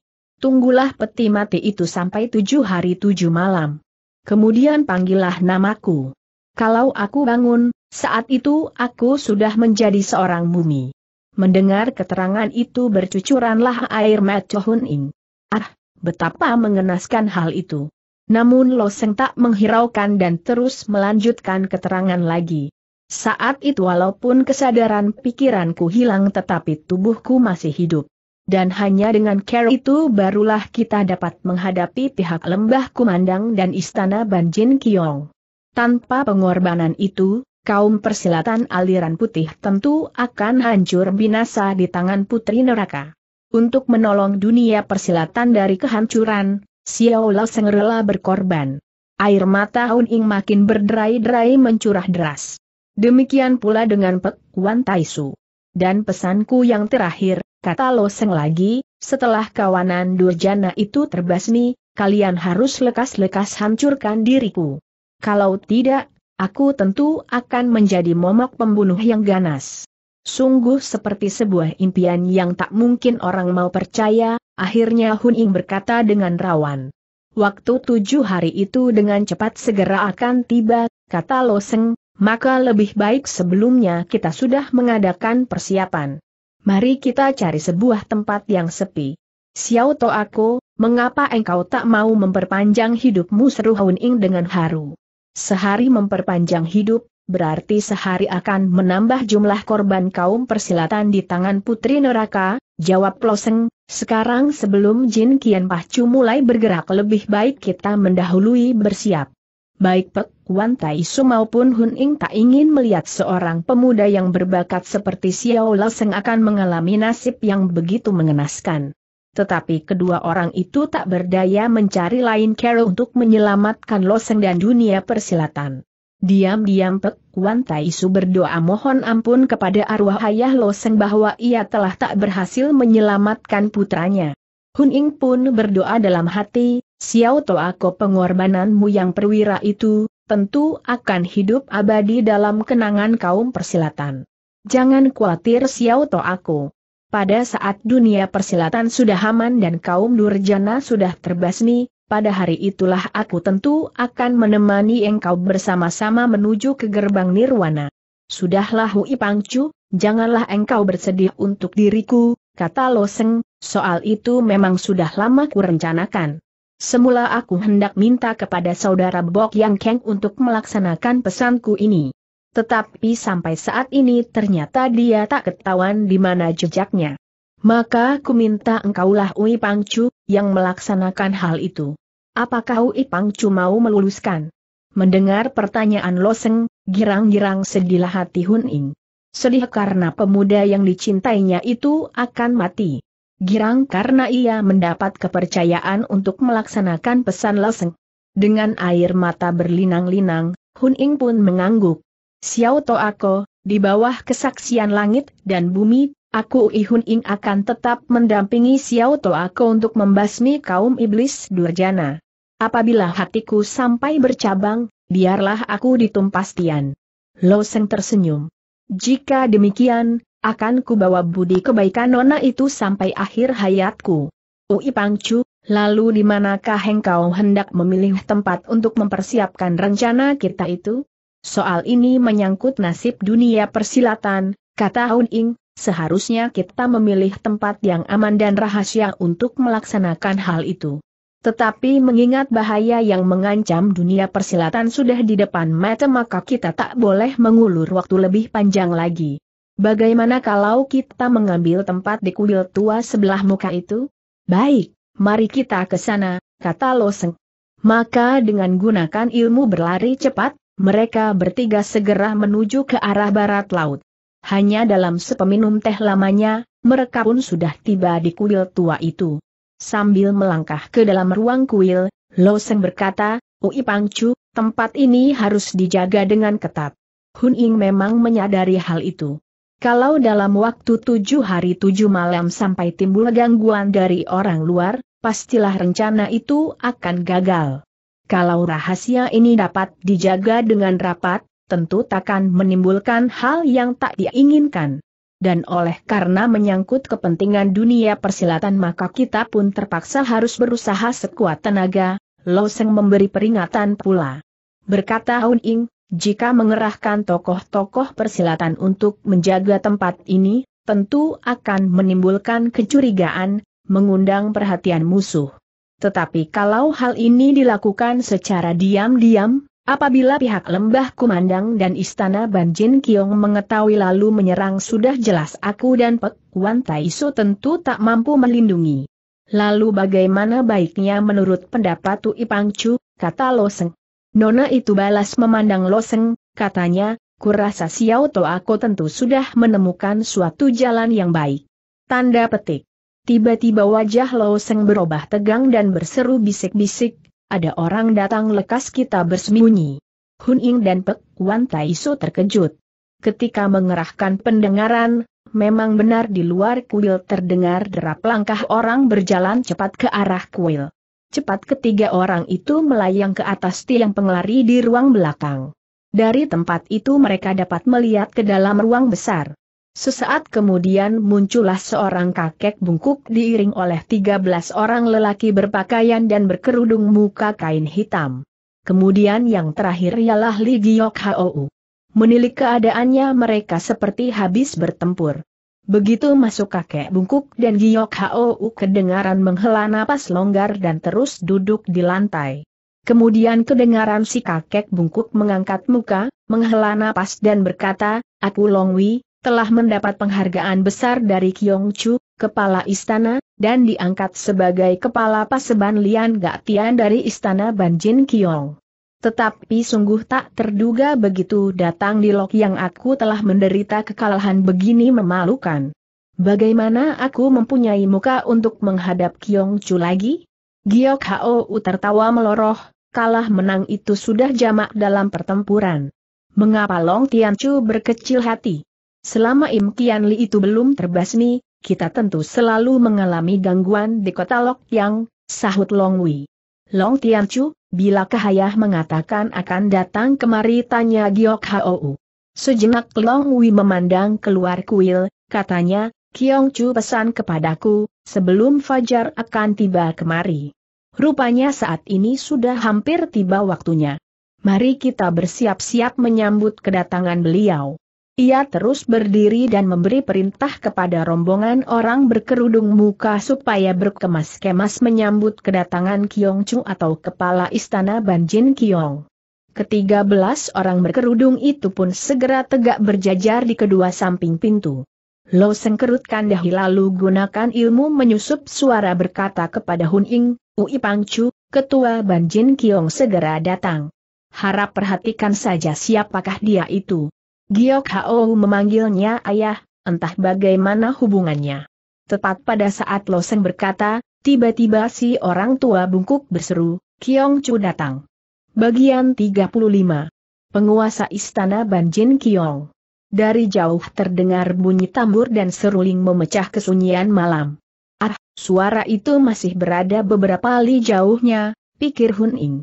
Tunggulah peti mati itu sampai tujuh hari tujuh malam. Kemudian panggillah namaku. Kalau aku bangun, saat itu aku sudah menjadi seorang mumi. Mendengar keterangan itu bercucuranlah air mata Hun Ing. Ah, betapa mengenaskan hal itu. Namun Seng tak menghiraukan dan terus melanjutkan keterangan lagi. Saat itu walaupun kesadaran pikiranku hilang tetapi tubuhku masih hidup. Dan hanya dengan care itu barulah kita dapat menghadapi pihak lembah kumandang dan istana Banjin Kiong. Tanpa pengorbanan itu, kaum persilatan aliran putih tentu akan hancur binasa di tangan putri neraka. Untuk menolong dunia persilatan dari kehancuran, Xiao Lao sengrela berkorban. Air mata Hun Ing makin berderai-derai mencurah deras. Demikian pula dengan Pek Wan Taisu. Dan pesanku yang terakhir, kata Lo Seng lagi, setelah kawanan Durjana itu terbasmi, kalian harus lekas-lekas hancurkan diriku. Kalau tidak, Aku tentu akan menjadi momok pembunuh yang ganas. Sungguh seperti sebuah impian yang tak mungkin orang mau percaya, akhirnya Hun Ying berkata dengan rawan. Waktu tujuh hari itu dengan cepat segera akan tiba, kata Loseng. maka lebih baik sebelumnya kita sudah mengadakan persiapan. Mari kita cari sebuah tempat yang sepi. Xiao To aku, mengapa engkau tak mau memperpanjang hidupmu seru Hun Ying dengan haru. Sehari memperpanjang hidup, berarti sehari akan menambah jumlah korban kaum persilatan di tangan putri neraka, jawab Loseng, sekarang sebelum Jin Kian Pahcu mulai bergerak lebih baik kita mendahului bersiap. Baik Pek Wan Tai Su maupun Hun Ing tak ingin melihat seorang pemuda yang berbakat seperti Xiao Loseng akan mengalami nasib yang begitu mengenaskan. Tetapi kedua orang itu tak berdaya mencari lain cara untuk menyelamatkan Loseng dan dunia persilatan. Diam-diam Pek Kuan Tai Su berdoa mohon ampun kepada arwah ayah Loseng bahwa ia telah tak berhasil menyelamatkan putranya. Hun Ying pun berdoa dalam hati, Xiao aku pengorbananmu yang perwira itu, tentu akan hidup abadi dalam kenangan kaum persilatan. Jangan khawatir Xiao aku. Pada saat dunia persilatan sudah aman dan kaum durjana sudah terbasmi, pada hari itulah aku tentu akan menemani engkau bersama-sama menuju ke gerbang nirwana. Sudahlah Hui Pangcu, janganlah engkau bersedih untuk diriku, kata Loseng, soal itu memang sudah lama kurencanakan. Semula aku hendak minta kepada saudara Bok Yang Keng untuk melaksanakan pesanku ini. Tetapi sampai saat ini ternyata dia tak ketahuan di mana jejaknya. Maka ku minta engkaulah Ui Pangcu, yang melaksanakan hal itu. Apakah Ui Pangcu mau meluluskan? Mendengar pertanyaan Loseng, girang-girang sedihlah hati Hun Ing. Sedih karena pemuda yang dicintainya itu akan mati. Girang karena ia mendapat kepercayaan untuk melaksanakan pesan Loseng. Dengan air mata berlinang-linang, Hun Ing pun mengangguk. Xiao To Ako, di bawah kesaksian langit dan bumi, aku Ihun Ing akan tetap mendampingi Xiao To Ako untuk membasmi kaum iblis durjana. Apabila hatiku sampai bercabang, biarlah aku ditumpas Tian. Lo Seng tersenyum. Jika demikian, akan kubawa budi kebaikan nona itu sampai akhir hayatku. Ui Pangcu, lalu di manakah engkau hendak memilih tempat untuk mempersiapkan rencana kita itu? Soal ini menyangkut nasib dunia persilatan, kata Hun Ing, seharusnya kita memilih tempat yang aman dan rahasia untuk melaksanakan hal itu. Tetapi mengingat bahaya yang mengancam dunia persilatan sudah di depan mata maka kita tak boleh mengulur waktu lebih panjang lagi. Bagaimana kalau kita mengambil tempat di kuil tua sebelah muka itu? Baik, mari kita ke sana, kata Loseng. Maka dengan gunakan ilmu berlari cepat, mereka bertiga segera menuju ke arah barat laut. Hanya dalam sepeminum teh lamanya, mereka pun sudah tiba di kuil tua itu. Sambil melangkah ke dalam ruang kuil, Lo Seng berkata, Ui Pangcu, tempat ini harus dijaga dengan ketat. Hun Ying memang menyadari hal itu. Kalau dalam waktu tujuh hari tujuh malam sampai timbul gangguan dari orang luar, pastilah rencana itu akan gagal. Kalau rahasia ini dapat dijaga dengan rapat, tentu takkan menimbulkan hal yang tak diinginkan. Dan oleh karena menyangkut kepentingan dunia persilatan maka kita pun terpaksa harus berusaha sekuat tenaga, Loseng memberi peringatan pula. Berkata Aun Ing, jika mengerahkan tokoh-tokoh persilatan untuk menjaga tempat ini, tentu akan menimbulkan kecurigaan, mengundang perhatian musuh. Tetapi kalau hal ini dilakukan secara diam-diam, apabila pihak lembah kumandang dan istana Banjin Kiong mengetahui lalu menyerang sudah jelas aku dan Pek Wan Taiso tentu tak mampu melindungi. Lalu bagaimana baiknya menurut pendapat Tu Chu, kata Loseng. Nona itu balas memandang Loseng, katanya, kurasa Xiao To aku tentu sudah menemukan suatu jalan yang baik. Tanda petik. Tiba-tiba wajah Lo Seng berubah tegang dan berseru bisik-bisik, ada orang datang lekas kita bersembunyi. Hun Ying dan Pek Wan Su terkejut. Ketika mengerahkan pendengaran, memang benar di luar kuil terdengar derap langkah orang berjalan cepat ke arah kuil. Cepat ketiga orang itu melayang ke atas tiang pengelari di ruang belakang. Dari tempat itu mereka dapat melihat ke dalam ruang besar. Sesaat kemudian muncullah seorang kakek bungkuk diiring oleh 13 orang lelaki berpakaian dan berkerudung muka kain hitam. Kemudian yang terakhir ialah Li Giok Hou. Menilik keadaannya mereka seperti habis bertempur. Begitu masuk kakek bungkuk dan Giok Hou kedengaran menghela napas longgar dan terus duduk di lantai. Kemudian kedengaran si kakek bungkuk mengangkat muka, menghela napas dan berkata, Aku Longwi, telah mendapat penghargaan besar dari Kyong Chu, kepala istana, dan diangkat sebagai kepala paseban Lian Tian dari istana Banjin Kyong. Tetapi sungguh tak terduga begitu datang di lok yang aku telah menderita kekalahan begini memalukan. Bagaimana aku mempunyai muka untuk menghadap Kyong Chu lagi? Giok Hao tertawa meloroh, kalah menang itu sudah jamak dalam pertempuran. Mengapa Long Tian Chu berkecil hati? Selama Im Kian Li itu belum terbasmi, kita tentu selalu mengalami gangguan di kota Lok Yang, sahut Long Wei. Long Tian Chu, bila Kahayah mengatakan akan datang kemari tanya Giok Hou. Sejenak Long Wei memandang keluar kuil, katanya, Kiong Chu pesan kepadaku, sebelum Fajar akan tiba kemari. Rupanya saat ini sudah hampir tiba waktunya. Mari kita bersiap-siap menyambut kedatangan beliau. Ia terus berdiri dan memberi perintah kepada rombongan orang berkerudung muka supaya berkemas-kemas menyambut kedatangan Kiong Chu atau kepala istana Banjin Kiong. Ketiga belas orang berkerudung itu pun segera tegak berjajar di kedua samping pintu. Lo sengkerutkan dahi lalu gunakan ilmu menyusup suara berkata kepada Hun Ing, Ui Chu, ketua Banjin Kiong segera datang. Harap perhatikan saja siapakah dia itu. Giok Hao memanggilnya ayah, entah bagaimana hubungannya. Tepat pada saat Loseng berkata, tiba-tiba si orang tua bungkuk berseru, Kiong Chu datang. Bagian 35. Penguasa Istana Banjin Kiong. Dari jauh terdengar bunyi tambur dan seruling memecah kesunyian malam. Ah, suara itu masih berada beberapa li jauhnya, pikir Hun Ing.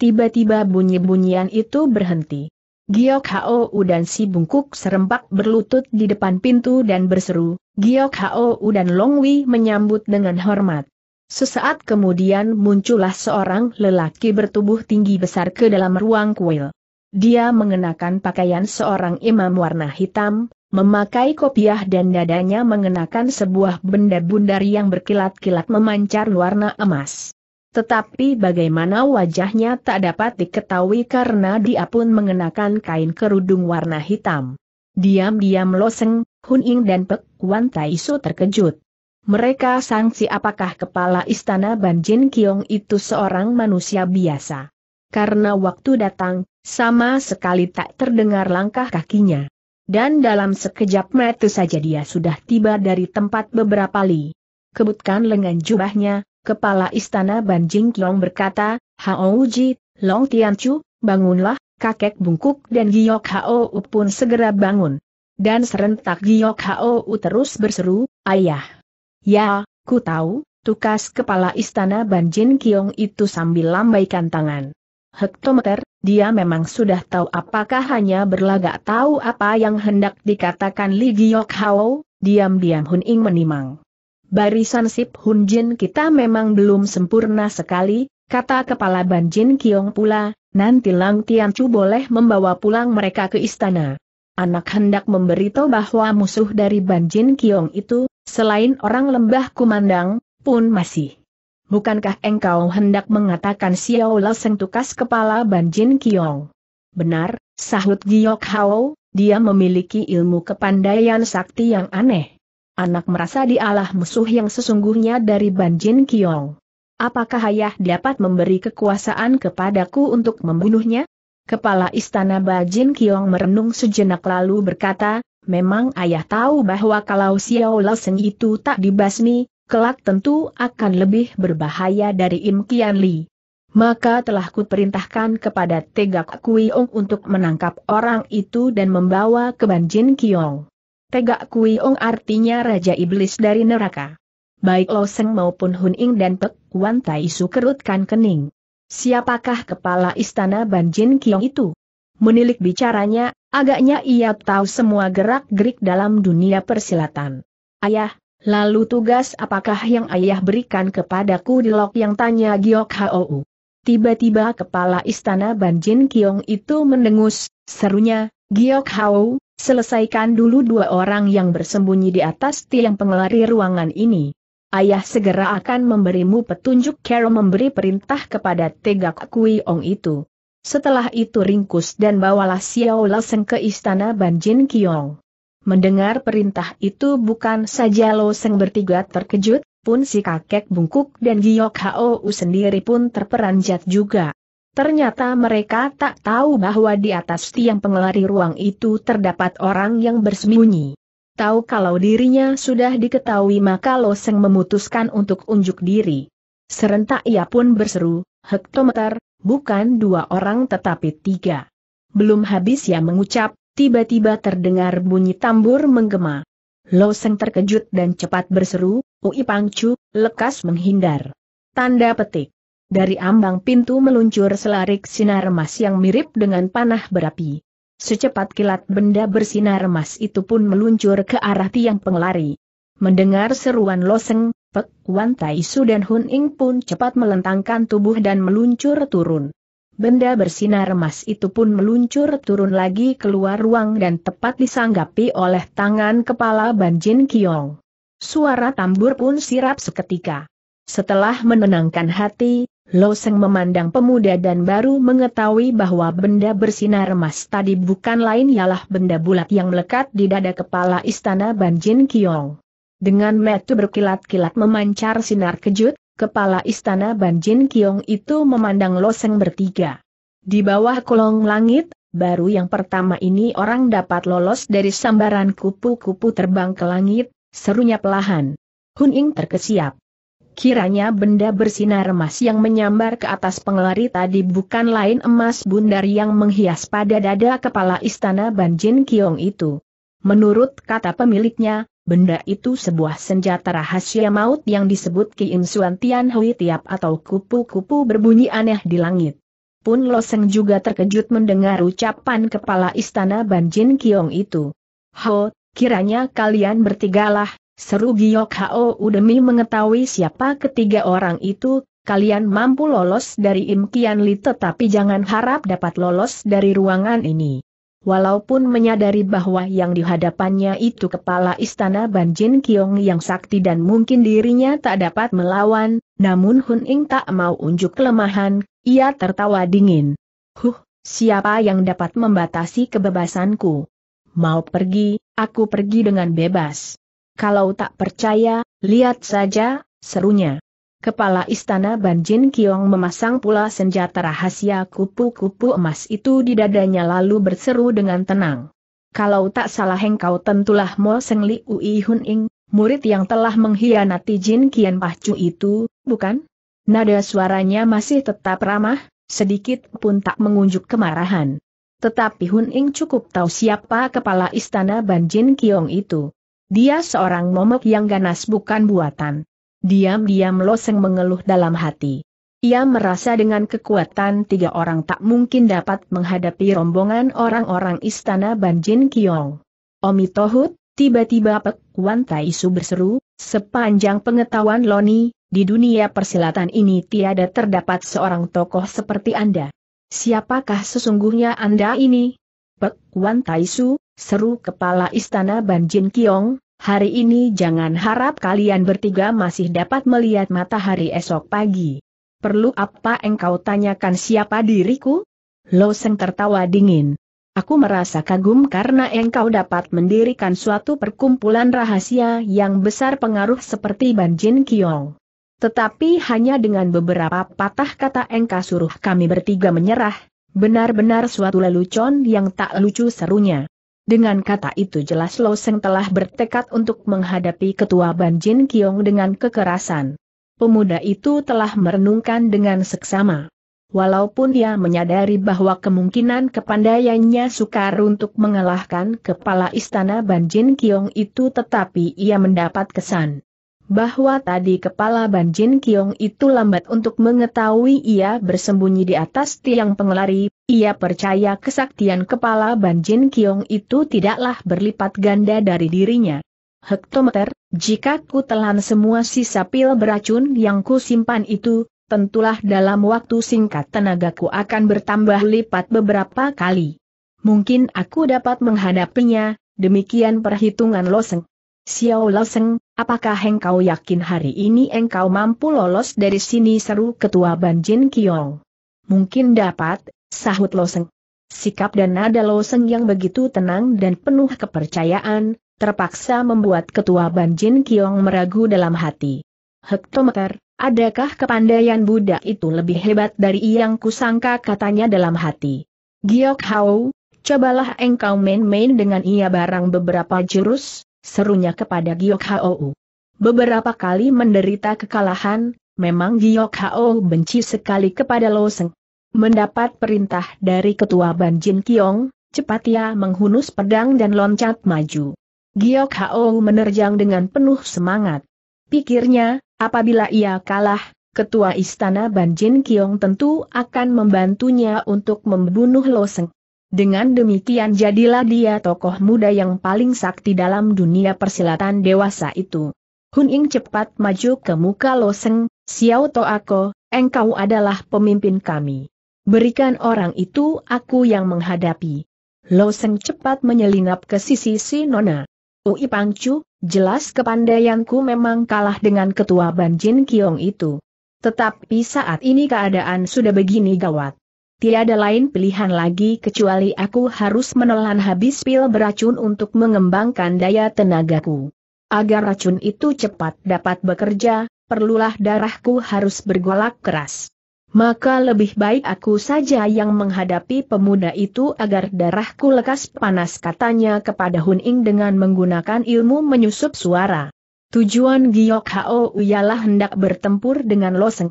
Tiba-tiba bunyi-bunyian itu berhenti. Giok U dan si bungkuk serempak berlutut di depan pintu dan berseru, Giok U dan Longwi menyambut dengan hormat. Sesaat kemudian muncullah seorang lelaki bertubuh tinggi besar ke dalam ruang kuil. Dia mengenakan pakaian seorang imam warna hitam, memakai kopiah dan dadanya mengenakan sebuah benda bundar yang berkilat-kilat memancar warna emas. Tetapi bagaimana wajahnya tak dapat diketahui karena dia pun mengenakan kain kerudung warna hitam. Diam-diam Loseng, Hun Ying dan Pek Kuan Tai Su terkejut. Mereka sangsi apakah kepala istana Ban Jin Kiong itu seorang manusia biasa. Karena waktu datang, sama sekali tak terdengar langkah kakinya. Dan dalam sekejap mata saja dia sudah tiba dari tempat beberapa li. Kebutkan lengan jubahnya, Kepala Istana Ban Jing Long berkata, Hao Ji, Long Tianchu, bangunlah, kakek bungkuk dan Giok Hao pun segera bangun. Dan serentak Giok Hao terus berseru, Ayah. Ya, ku tahu, tukas kepala istana Banjing Kiong itu sambil lambaikan tangan. Hektometer, dia memang sudah tahu apakah hanya berlagak tahu apa yang hendak dikatakan Li Giok Hao, diam-diam Hun Ing menimang barisan Sip Hun Jin kita memang belum sempurna sekali, kata kepala Ban Jin Kiong pula, nanti Lang Tian Chu boleh membawa pulang mereka ke istana. Anak hendak memberitahu bahwa musuh dari Ban Jin Kiong itu, selain orang lembah kumandang, pun masih. Bukankah engkau hendak mengatakan Xiao seng tukas kepala Ban Jin Kiong? Benar, sahut Giok Hao, dia memiliki ilmu kepandaian sakti yang aneh anak merasa dialah musuh yang sesungguhnya dari Ban Jin Kiong. Apakah ayah dapat memberi kekuasaan kepadaku untuk membunuhnya? Kepala istana Banjin Kiong merenung sejenak lalu berkata, memang ayah tahu bahwa kalau Xiao Lao Loseng itu tak dibasmi, kelak tentu akan lebih berbahaya dari Im Kian Li. Maka telah kuperintahkan kepada Tegak Kui Ong untuk menangkap orang itu dan membawa ke Banjin Kiong. Tegak Kui Ong artinya Raja Iblis dari neraka. Baik Lo Seng maupun Hun Ing dan Pek Kuan Tai Su kerutkan kening. Siapakah kepala istana Ban Jin Kiong itu? Menilik bicaranya, agaknya ia tahu semua gerak-gerik dalam dunia persilatan. Ayah, lalu tugas apakah yang ayah berikan kepadaku di lok yang tanya Giok Hou? Tiba-tiba kepala istana Ban Jin Kiong itu mendengus, serunya, Giok Hao, selesaikan dulu dua orang yang bersembunyi di atas tiang pengelari ruangan ini. Ayah segera akan memberimu petunjuk Carol memberi perintah kepada Tegak Kui Ong itu. Setelah itu ringkus dan bawalah Xiao Laseng ke istana Banjin Kiong. Mendengar perintah itu bukan saja Lo Seng bertiga terkejut, pun si kakek bungkuk dan Giok Hao sendiri pun terperanjat juga. Ternyata mereka tak tahu bahwa di atas tiang pengelari ruang itu terdapat orang yang bersembunyi. Tahu kalau dirinya sudah diketahui maka Loseng memutuskan untuk unjuk diri. Serentak ia pun berseru, hektometer, bukan dua orang tetapi tiga. Belum habis ia mengucap, tiba-tiba terdengar bunyi tambur menggema. Loseng terkejut dan cepat berseru, Ui Pangcu, lekas menghindar. Tanda petik. Dari ambang pintu meluncur selarik sinar emas yang mirip dengan panah berapi. Secepat kilat benda bersinar emas itu pun meluncur ke arah tiang pengelari. Mendengar seruan loseng, Pek Wan Tai Su dan Hun Ing pun cepat melentangkan tubuh dan meluncur turun. Benda bersinar emas itu pun meluncur turun lagi keluar ruang dan tepat disanggapi oleh tangan kepala Ban Jin Kiong. Suara tambur pun sirap seketika. Setelah menenangkan hati, Loseng memandang pemuda dan baru mengetahui bahwa benda bersinar emas tadi bukan lain ialah benda bulat yang melekat di dada kepala istana Banjin Kiong. Dengan metu berkilat-kilat memancar sinar kejut, kepala istana Banjin Kiong itu memandang Loseng bertiga. Di bawah kolong langit, baru yang pertama ini orang dapat lolos dari sambaran kupu-kupu terbang ke langit, serunya pelahan. Hun Ying terkesiap. Kiranya benda bersinar emas yang menyambar ke atas pengelari tadi bukan lain emas bundar yang menghias pada dada kepala istana Banjin Kiong itu. Menurut kata pemiliknya, benda itu sebuah senjata rahasia maut yang disebut Kiim Suan Tian Hui Tiap atau kupu-kupu berbunyi aneh di langit. Pun Loseng juga terkejut mendengar ucapan kepala istana Banjin Kiong itu. Ho, kiranya kalian bertigalah, Seru Giyok Hao demi mengetahui siapa ketiga orang itu, kalian mampu lolos dari Kian Li tetapi jangan harap dapat lolos dari ruangan ini. Walaupun menyadari bahwa yang dihadapannya itu kepala istana Ban Jin Kiong yang sakti dan mungkin dirinya tak dapat melawan, namun Hun Ing tak mau unjuk kelemahan, ia tertawa dingin. Huh, siapa yang dapat membatasi kebebasanku? Mau pergi, aku pergi dengan bebas. Kalau tak percaya, lihat saja, serunya. Kepala Istana Banjin Kiong memasang pula senjata rahasia kupu-kupu emas itu di dadanya lalu berseru dengan tenang. Kalau tak salah engkau tentulah Mo Seng Li Ui Hun Ing, murid yang telah mengkhianati Jin Kian Pahcu itu, bukan? Nada suaranya masih tetap ramah, sedikit pun tak mengunjuk kemarahan. Tetapi Hun Ing cukup tahu siapa kepala istana Banjin Kiong itu. Dia seorang momok yang ganas bukan buatan. Diam-diam Loseng mengeluh dalam hati. Ia merasa dengan kekuatan tiga orang tak mungkin dapat menghadapi rombongan orang-orang istana Banjin Kiong. Omi Tohut, tiba-tiba Pek Wan Taisu berseru, sepanjang pengetahuan Loni, di dunia persilatan ini tiada terdapat seorang tokoh seperti Anda. Siapakah sesungguhnya Anda ini? Pek Wan Taisu, seru kepala istana Ban Jin Kiong, hari ini jangan harap kalian bertiga masih dapat melihat matahari esok pagi. Perlu apa engkau tanyakan siapa diriku? Lo Loseng tertawa dingin. Aku merasa kagum karena engkau dapat mendirikan suatu perkumpulan rahasia yang besar pengaruh seperti Ban Jin Kiong. Tetapi hanya dengan beberapa patah kata engkau suruh kami bertiga menyerah, benar-benar suatu lelucon yang tak lucu serunya. Dengan kata itu jelas Lo Seng telah bertekad untuk menghadapi ketua Ban Jin Kiong dengan kekerasan. Pemuda itu telah merenungkan dengan seksama. Walaupun ia menyadari bahwa kemungkinan kepandaiannya sukar untuk mengalahkan kepala istana Ban Jin Kiong itu tetapi ia mendapat kesan bahwa tadi kepala Ban Jin Kiong itu lambat untuk mengetahui ia bersembunyi di atas tiang pengelari, ia percaya kesaktian kepala Ban Jin Kiong itu tidaklah berlipat ganda dari dirinya. Hektometer, jika ku telan semua sisa pil beracun yang ku simpan itu, tentulah dalam waktu singkat tenagaku akan bertambah lipat beberapa kali. Mungkin aku dapat menghadapinya, demikian perhitungan Loseng. Xiao Loseng, apakah engkau yakin hari ini engkau mampu lolos dari sini seru ketua Banjin Kiong? Mungkin dapat, Sahut Loseng. Sikap dan nada Loseng yang begitu tenang dan penuh kepercayaan, terpaksa membuat ketua Banjin Kiong meragu dalam hati. Hektometer, adakah kepandaian buddha itu lebih hebat dari yang kusangka katanya dalam hati. Giok Hao, cobalah engkau main-main dengan ia barang beberapa jurus, serunya kepada Giok Hao. Beberapa kali menderita kekalahan, memang Giok Hao benci sekali kepada Loseng. Mendapat perintah dari ketua Ban Jin Kiong, cepat ia menghunus pedang dan loncat maju. Giok Hao menerjang dengan penuh semangat. Pikirnya, apabila ia kalah, ketua istana Ban Jin Kiong tentu akan membantunya untuk membunuh Lo Seng. Dengan demikian jadilah dia tokoh muda yang paling sakti dalam dunia persilatan dewasa itu. Hun Ying cepat maju ke muka Lo Seng, Xiao Toako, engkau adalah pemimpin kami. Berikan orang itu aku yang menghadapi. Lo Seng cepat menyelinap ke sisi si Nona. Ui Pangcu, jelas kepandaianku memang kalah dengan ketua Banjin Kiong itu. Tetapi saat ini keadaan sudah begini gawat. Tiada lain pilihan lagi kecuali aku harus menelan habis pil beracun untuk mengembangkan daya tenagaku. Agar racun itu cepat dapat bekerja, perlulah darahku harus bergolak keras maka lebih baik aku saja yang menghadapi pemuda itu agar darahku lekas panas katanya kepada Hun Ing dengan menggunakan ilmu menyusup suara. Tujuan Giok Hao ialah hendak bertempur dengan Loseng.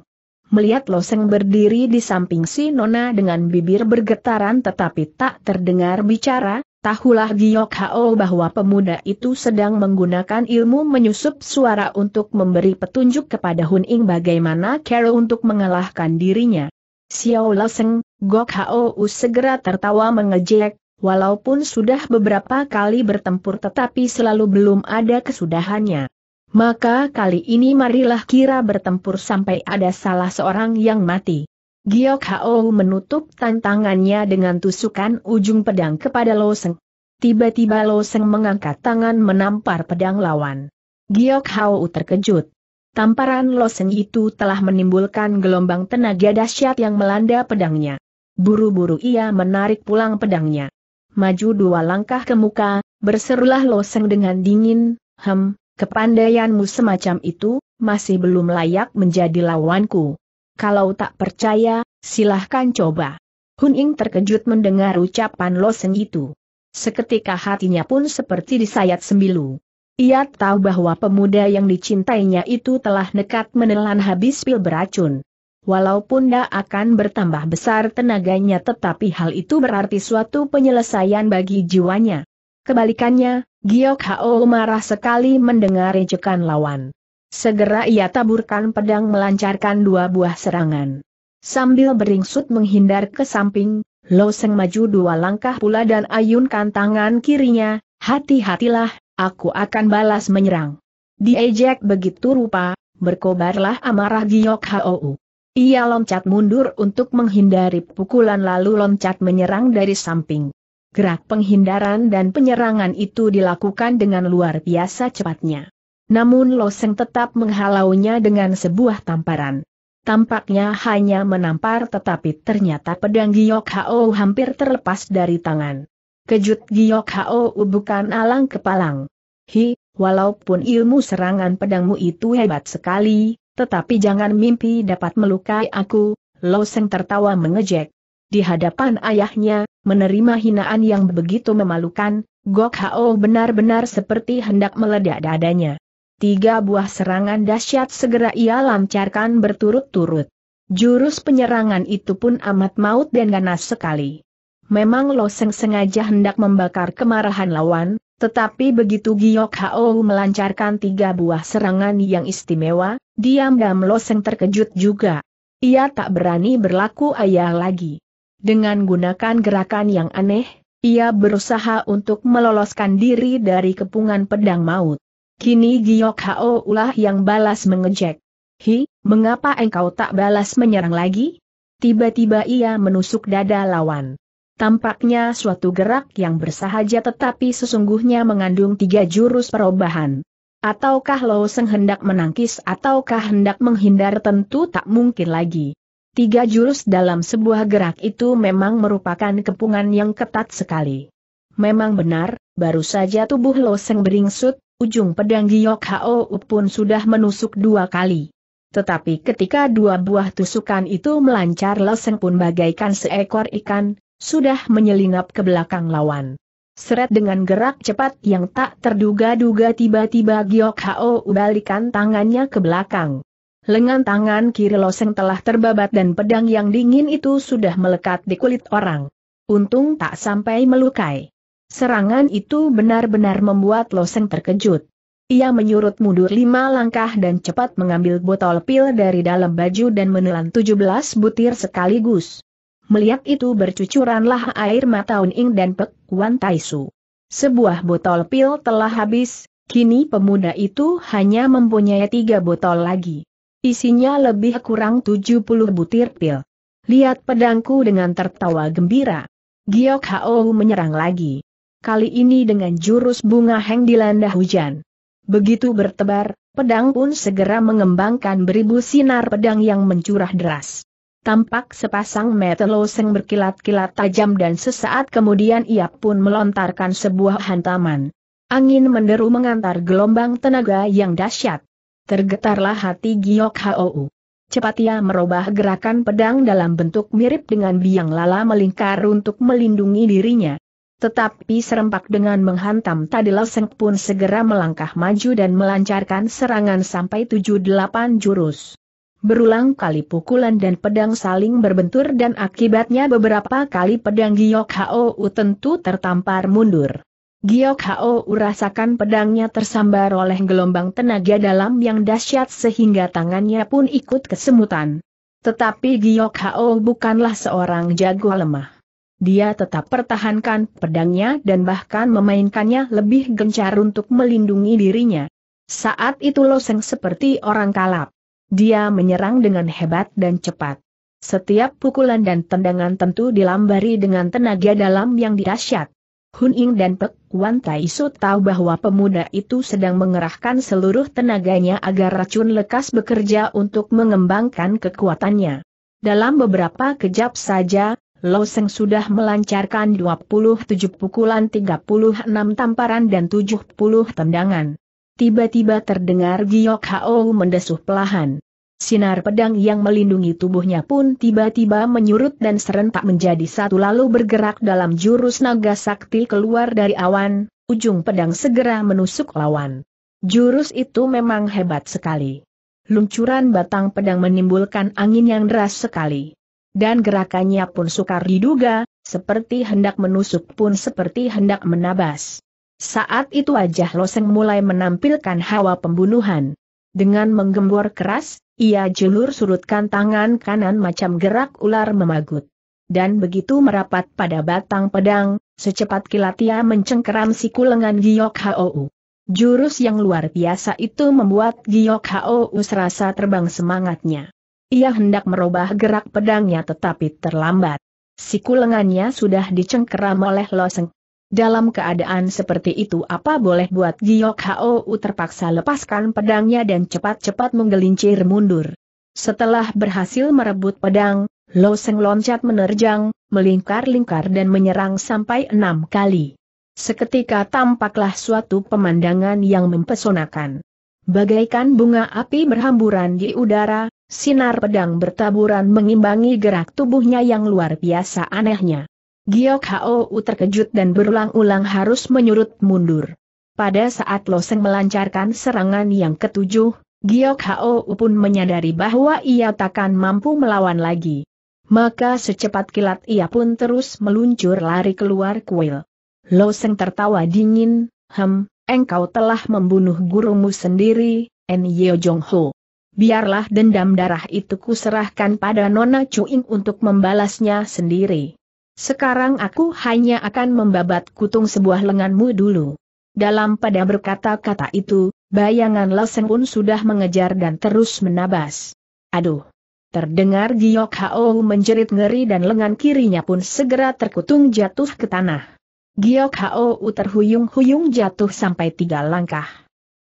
Melihat Loseng berdiri di samping si Nona dengan bibir bergetaran tetapi tak terdengar bicara, Tahulah Giok Hao bahwa pemuda itu sedang menggunakan ilmu menyusup suara untuk memberi petunjuk kepada Hun Ing bagaimana Carol untuk mengalahkan dirinya. Xiao Leseng, Gok Hao segera tertawa mengejek, walaupun sudah beberapa kali bertempur tetapi selalu belum ada kesudahannya. Maka kali ini marilah kira bertempur sampai ada salah seorang yang mati. Giok Hao menutup tantangannya dengan tusukan ujung pedang kepada Lo Seng. Tiba-tiba Lo Seng mengangkat tangan menampar pedang lawan. Giok Hao terkejut. Tamparan Lo Seng itu telah menimbulkan gelombang tenaga dahsyat yang melanda pedangnya. Buru-buru ia menarik pulang pedangnya. Maju dua langkah ke muka, berserulah Lo Seng dengan dingin, Hem, kepandaianmu semacam itu, masih belum layak menjadi lawanku. Kalau tak percaya, silahkan coba. Hun Ying terkejut mendengar ucapan Lo Sen itu. Seketika hatinya pun seperti disayat sembilu. Ia tahu bahwa pemuda yang dicintainya itu telah nekat menelan habis pil beracun. Walaupun tidak akan bertambah besar tenaganya tetapi hal itu berarti suatu penyelesaian bagi jiwanya. Kebalikannya, Giok Hao marah sekali mendengar ejekan lawan. Segera ia taburkan pedang melancarkan dua buah serangan. Sambil beringsut menghindar ke samping, Lo Seng maju dua langkah pula dan ayunkan tangan kirinya, hati-hatilah, aku akan balas menyerang. Diejek begitu rupa, berkobarlah amarah Giok Hou. Ia loncat mundur untuk menghindari pukulan lalu loncat menyerang dari samping. Gerak penghindaran dan penyerangan itu dilakukan dengan luar biasa cepatnya. Namun Loseng tetap menghalaunya dengan sebuah tamparan. Tampaknya hanya menampar tetapi ternyata pedang Giok Hao hampir terlepas dari tangan. Kejut Giok Hao bukan alang kepalang. Hi, walaupun ilmu serangan pedangmu itu hebat sekali, tetapi jangan mimpi dapat melukai aku, Loseng tertawa mengejek. Di hadapan ayahnya, menerima hinaan yang begitu memalukan, Gok Hao benar-benar seperti hendak meledak dadanya tiga buah serangan dahsyat segera ia lancarkan berturut-turut. Jurus penyerangan itu pun amat maut dan ganas sekali. Memang Loseng sengaja hendak membakar kemarahan lawan, tetapi begitu Giok Hao melancarkan tiga buah serangan yang istimewa, diam-diam Loseng terkejut juga. Ia tak berani berlaku ayah lagi. Dengan gunakan gerakan yang aneh, ia berusaha untuk meloloskan diri dari kepungan pedang maut. Kini Giok Hao ulah yang balas mengejek. Hi, mengapa engkau tak balas menyerang lagi? Tiba-tiba ia menusuk dada lawan. Tampaknya suatu gerak yang bersahaja tetapi sesungguhnya mengandung tiga jurus perubahan. Ataukah Lo Seng hendak menangkis ataukah hendak menghindar tentu tak mungkin lagi. Tiga jurus dalam sebuah gerak itu memang merupakan kepungan yang ketat sekali. Memang benar, baru saja tubuh Lo Seng beringsut, ujung pedang Giok Hao pun sudah menusuk dua kali. Tetapi ketika dua buah tusukan itu melancar leseng pun bagaikan seekor ikan, sudah menyelinap ke belakang lawan. Seret dengan gerak cepat yang tak terduga-duga tiba-tiba Giok Hao balikan tangannya ke belakang. Lengan tangan kiri Loseng telah terbabat dan pedang yang dingin itu sudah melekat di kulit orang. Untung tak sampai melukai. Serangan itu benar-benar membuat Loseng terkejut. Ia menyurut mundur lima langkah dan cepat mengambil botol pil dari dalam baju dan menelan 17 butir sekaligus. Melihat itu bercucuranlah air mata Uning dan Pek Kuan Taisu. Sebuah botol pil telah habis, kini pemuda itu hanya mempunyai tiga botol lagi. Isinya lebih kurang 70 butir pil. Lihat pedangku dengan tertawa gembira. Giok Hao menyerang lagi kali ini dengan jurus bunga heng dilanda hujan. Begitu bertebar, pedang pun segera mengembangkan beribu sinar pedang yang mencurah deras. Tampak sepasang mata loseng berkilat-kilat tajam dan sesaat kemudian ia pun melontarkan sebuah hantaman. Angin menderu mengantar gelombang tenaga yang dahsyat. Tergetarlah hati Giok Hou. Cepat ia merubah gerakan pedang dalam bentuk mirip dengan biang lala melingkar untuk melindungi dirinya. Tetapi serempak dengan menghantam tadi Seng pun segera melangkah maju dan melancarkan serangan sampai tujuh delapan jurus. Berulang kali pukulan dan pedang saling berbentur dan akibatnya beberapa kali pedang Giok Hou tentu tertampar mundur. Giok Hou rasakan pedangnya tersambar oleh gelombang tenaga dalam yang dahsyat sehingga tangannya pun ikut kesemutan. Tetapi Giok Hou bukanlah seorang jago lemah dia tetap pertahankan pedangnya dan bahkan memainkannya lebih gencar untuk melindungi dirinya. Saat itu Loseng seperti orang kalap. Dia menyerang dengan hebat dan cepat. Setiap pukulan dan tendangan tentu dilambari dengan tenaga dalam yang dirasyat. Hun Ying dan Pek Wan Tai Su tahu bahwa pemuda itu sedang mengerahkan seluruh tenaganya agar racun lekas bekerja untuk mengembangkan kekuatannya. Dalam beberapa kejap saja, Loseng sudah melancarkan 27 pukulan 36 tamparan dan 70 tendangan. Tiba-tiba terdengar giok Hao mendesuh pelahan. Sinar pedang yang melindungi tubuhnya pun tiba-tiba menyurut dan serentak menjadi satu lalu bergerak dalam jurus naga sakti keluar dari awan, ujung pedang segera menusuk lawan. Jurus itu memang hebat sekali. Luncuran batang pedang menimbulkan angin yang deras sekali dan gerakannya pun sukar diduga, seperti hendak menusuk pun seperti hendak menabas. Saat itu wajah Loseng mulai menampilkan hawa pembunuhan. Dengan menggembor keras, ia jelur surutkan tangan kanan macam gerak ular memagut. Dan begitu merapat pada batang pedang, secepat kilat ia mencengkeram siku lengan Giok Hou. Jurus yang luar biasa itu membuat Giok Hou serasa terbang semangatnya. Ia hendak merubah gerak pedangnya tetapi terlambat. Siku lengannya sudah dicengkeram oleh Loseng. Dalam keadaan seperti itu apa boleh buat Giok Hou terpaksa lepaskan pedangnya dan cepat-cepat menggelincir mundur. Setelah berhasil merebut pedang, Loseng loncat menerjang, melingkar-lingkar dan menyerang sampai enam kali. Seketika tampaklah suatu pemandangan yang mempesonakan. Bagaikan bunga api berhamburan di udara, Sinar pedang bertaburan mengimbangi gerak tubuhnya yang luar biasa anehnya. Giok Hou terkejut dan berulang-ulang harus menyurut mundur. Pada saat Loseng melancarkan serangan yang ketujuh, Giok Hou pun menyadari bahwa ia takkan mampu melawan lagi. Maka secepat kilat ia pun terus meluncur lari keluar kuil. Loseng tertawa dingin, hem, engkau telah membunuh gurumu sendiri, En Yeo Jong Ho biarlah dendam darah itu kuserahkan pada Nona Cuing untuk membalasnya sendiri. Sekarang aku hanya akan membabat kutung sebuah lenganmu dulu. Dalam pada berkata-kata itu, bayangan Lesen pun sudah mengejar dan terus menabas. Aduh! Terdengar Giok Hao menjerit ngeri dan lengan kirinya pun segera terkutung jatuh ke tanah. Giok Hao terhuyung-huyung jatuh sampai tiga langkah.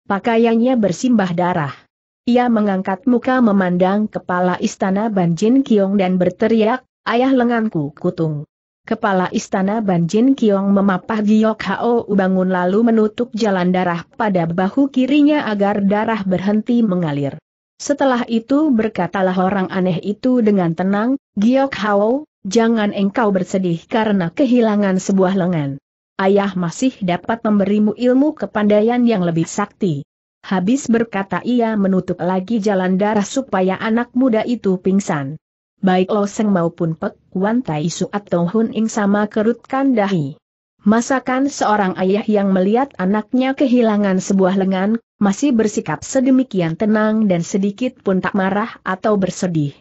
Pakaiannya bersimbah darah. Ia mengangkat muka memandang kepala istana Ban Jin Kiong dan berteriak, ayah lenganku kutung. Kepala istana Ban Jin Kiong memapah Giok Hao bangun lalu menutup jalan darah pada bahu kirinya agar darah berhenti mengalir. Setelah itu berkatalah orang aneh itu dengan tenang, Giok Hao, jangan engkau bersedih karena kehilangan sebuah lengan. Ayah masih dapat memberimu ilmu kepandaian yang lebih sakti. Habis berkata ia menutup lagi jalan darah supaya anak muda itu pingsan. Baik Lo maupun Pek Wan Tai Su atau Hun Ing sama kerutkan dahi. Masakan seorang ayah yang melihat anaknya kehilangan sebuah lengan, masih bersikap sedemikian tenang dan sedikit pun tak marah atau bersedih.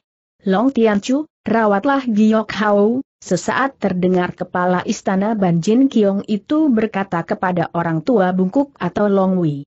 Long Tian Chu, rawatlah Giok Hao, sesaat terdengar kepala istana Ban Jin Kiong itu berkata kepada orang tua bungkuk atau Long Wei.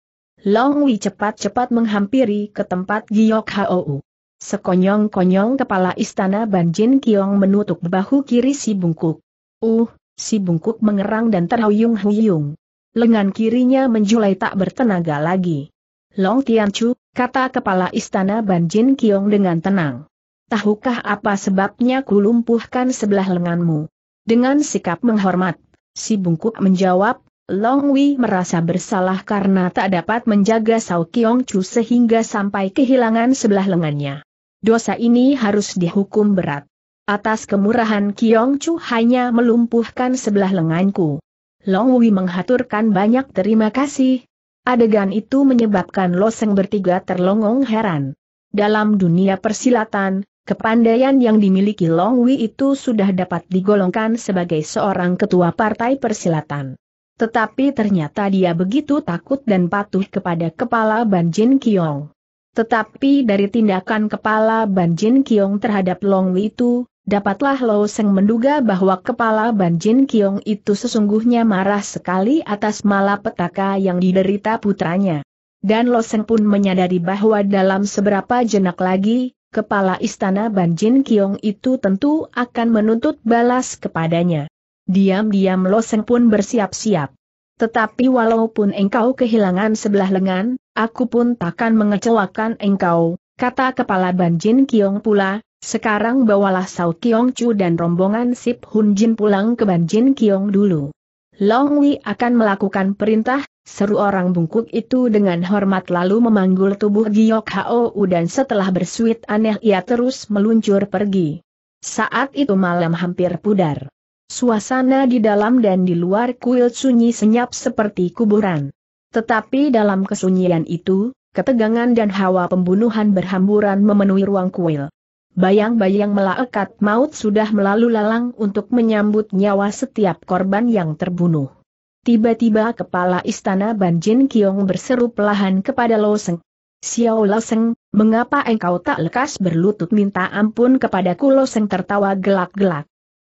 Long Wei cepat-cepat menghampiri ke tempat Giok Hou. Sekonyong-konyong kepala istana Ban Jin Kiong menutup bahu kiri si bungkuk. Uh, si bungkuk mengerang dan terhuyung-huyung. Lengan kirinya menjulai tak bertenaga lagi. Long Tian Chu, kata kepala istana Ban Jin Kiong dengan tenang. Tahukah apa sebabnya kulumpuhkan sebelah lenganmu? Dengan sikap menghormat, si bungkuk menjawab, Long Wei merasa bersalah karena tak dapat menjaga Sao Kiong Chu sehingga sampai kehilangan sebelah lengannya. Dosa ini harus dihukum berat. Atas kemurahan Kiong Chu hanya melumpuhkan sebelah lenganku. Long Wei menghaturkan banyak terima kasih. Adegan itu menyebabkan Loseng bertiga terlongong heran. Dalam dunia persilatan, kepandaian yang dimiliki Long Wei itu sudah dapat digolongkan sebagai seorang ketua partai persilatan. Tetapi ternyata dia begitu takut dan patuh kepada kepala Ban Jin Kiong. Tetapi dari tindakan kepala Ban Jin Kiong terhadap Long Li itu, dapatlah Lo Seng menduga bahwa kepala Ban Jin Kiong itu sesungguhnya marah sekali atas malapetaka yang diderita putranya. Dan Lo Seng pun menyadari bahwa dalam seberapa jenak lagi, kepala istana Ban Jin Kiong itu tentu akan menuntut balas kepadanya. Diam-diam Loseng pun bersiap-siap. Tetapi walaupun engkau kehilangan sebelah lengan, aku pun takkan mengecewakan engkau, kata kepala Banjin Kiong pula, sekarang bawalah Sao Kiong Chu dan rombongan Sip Hun Jin pulang ke Banjin Kiong dulu. Long wei akan melakukan perintah, seru orang bungkuk itu dengan hormat lalu memanggul tubuh Giok Hou dan setelah bersuit aneh ia terus meluncur pergi. Saat itu malam hampir pudar. Suasana di dalam dan di luar kuil sunyi senyap seperti kuburan. Tetapi dalam kesunyian itu, ketegangan dan hawa pembunuhan berhamburan memenuhi ruang kuil. Bayang-bayang melekat maut sudah melalui lalang untuk menyambut nyawa setiap korban yang terbunuh. Tiba-tiba kepala istana Banjin Kiong berseru pelahan kepada Lo Seng. Xiao Lo Seng, mengapa engkau tak lekas berlutut minta ampun kepada ku Lo Seng tertawa gelak-gelak.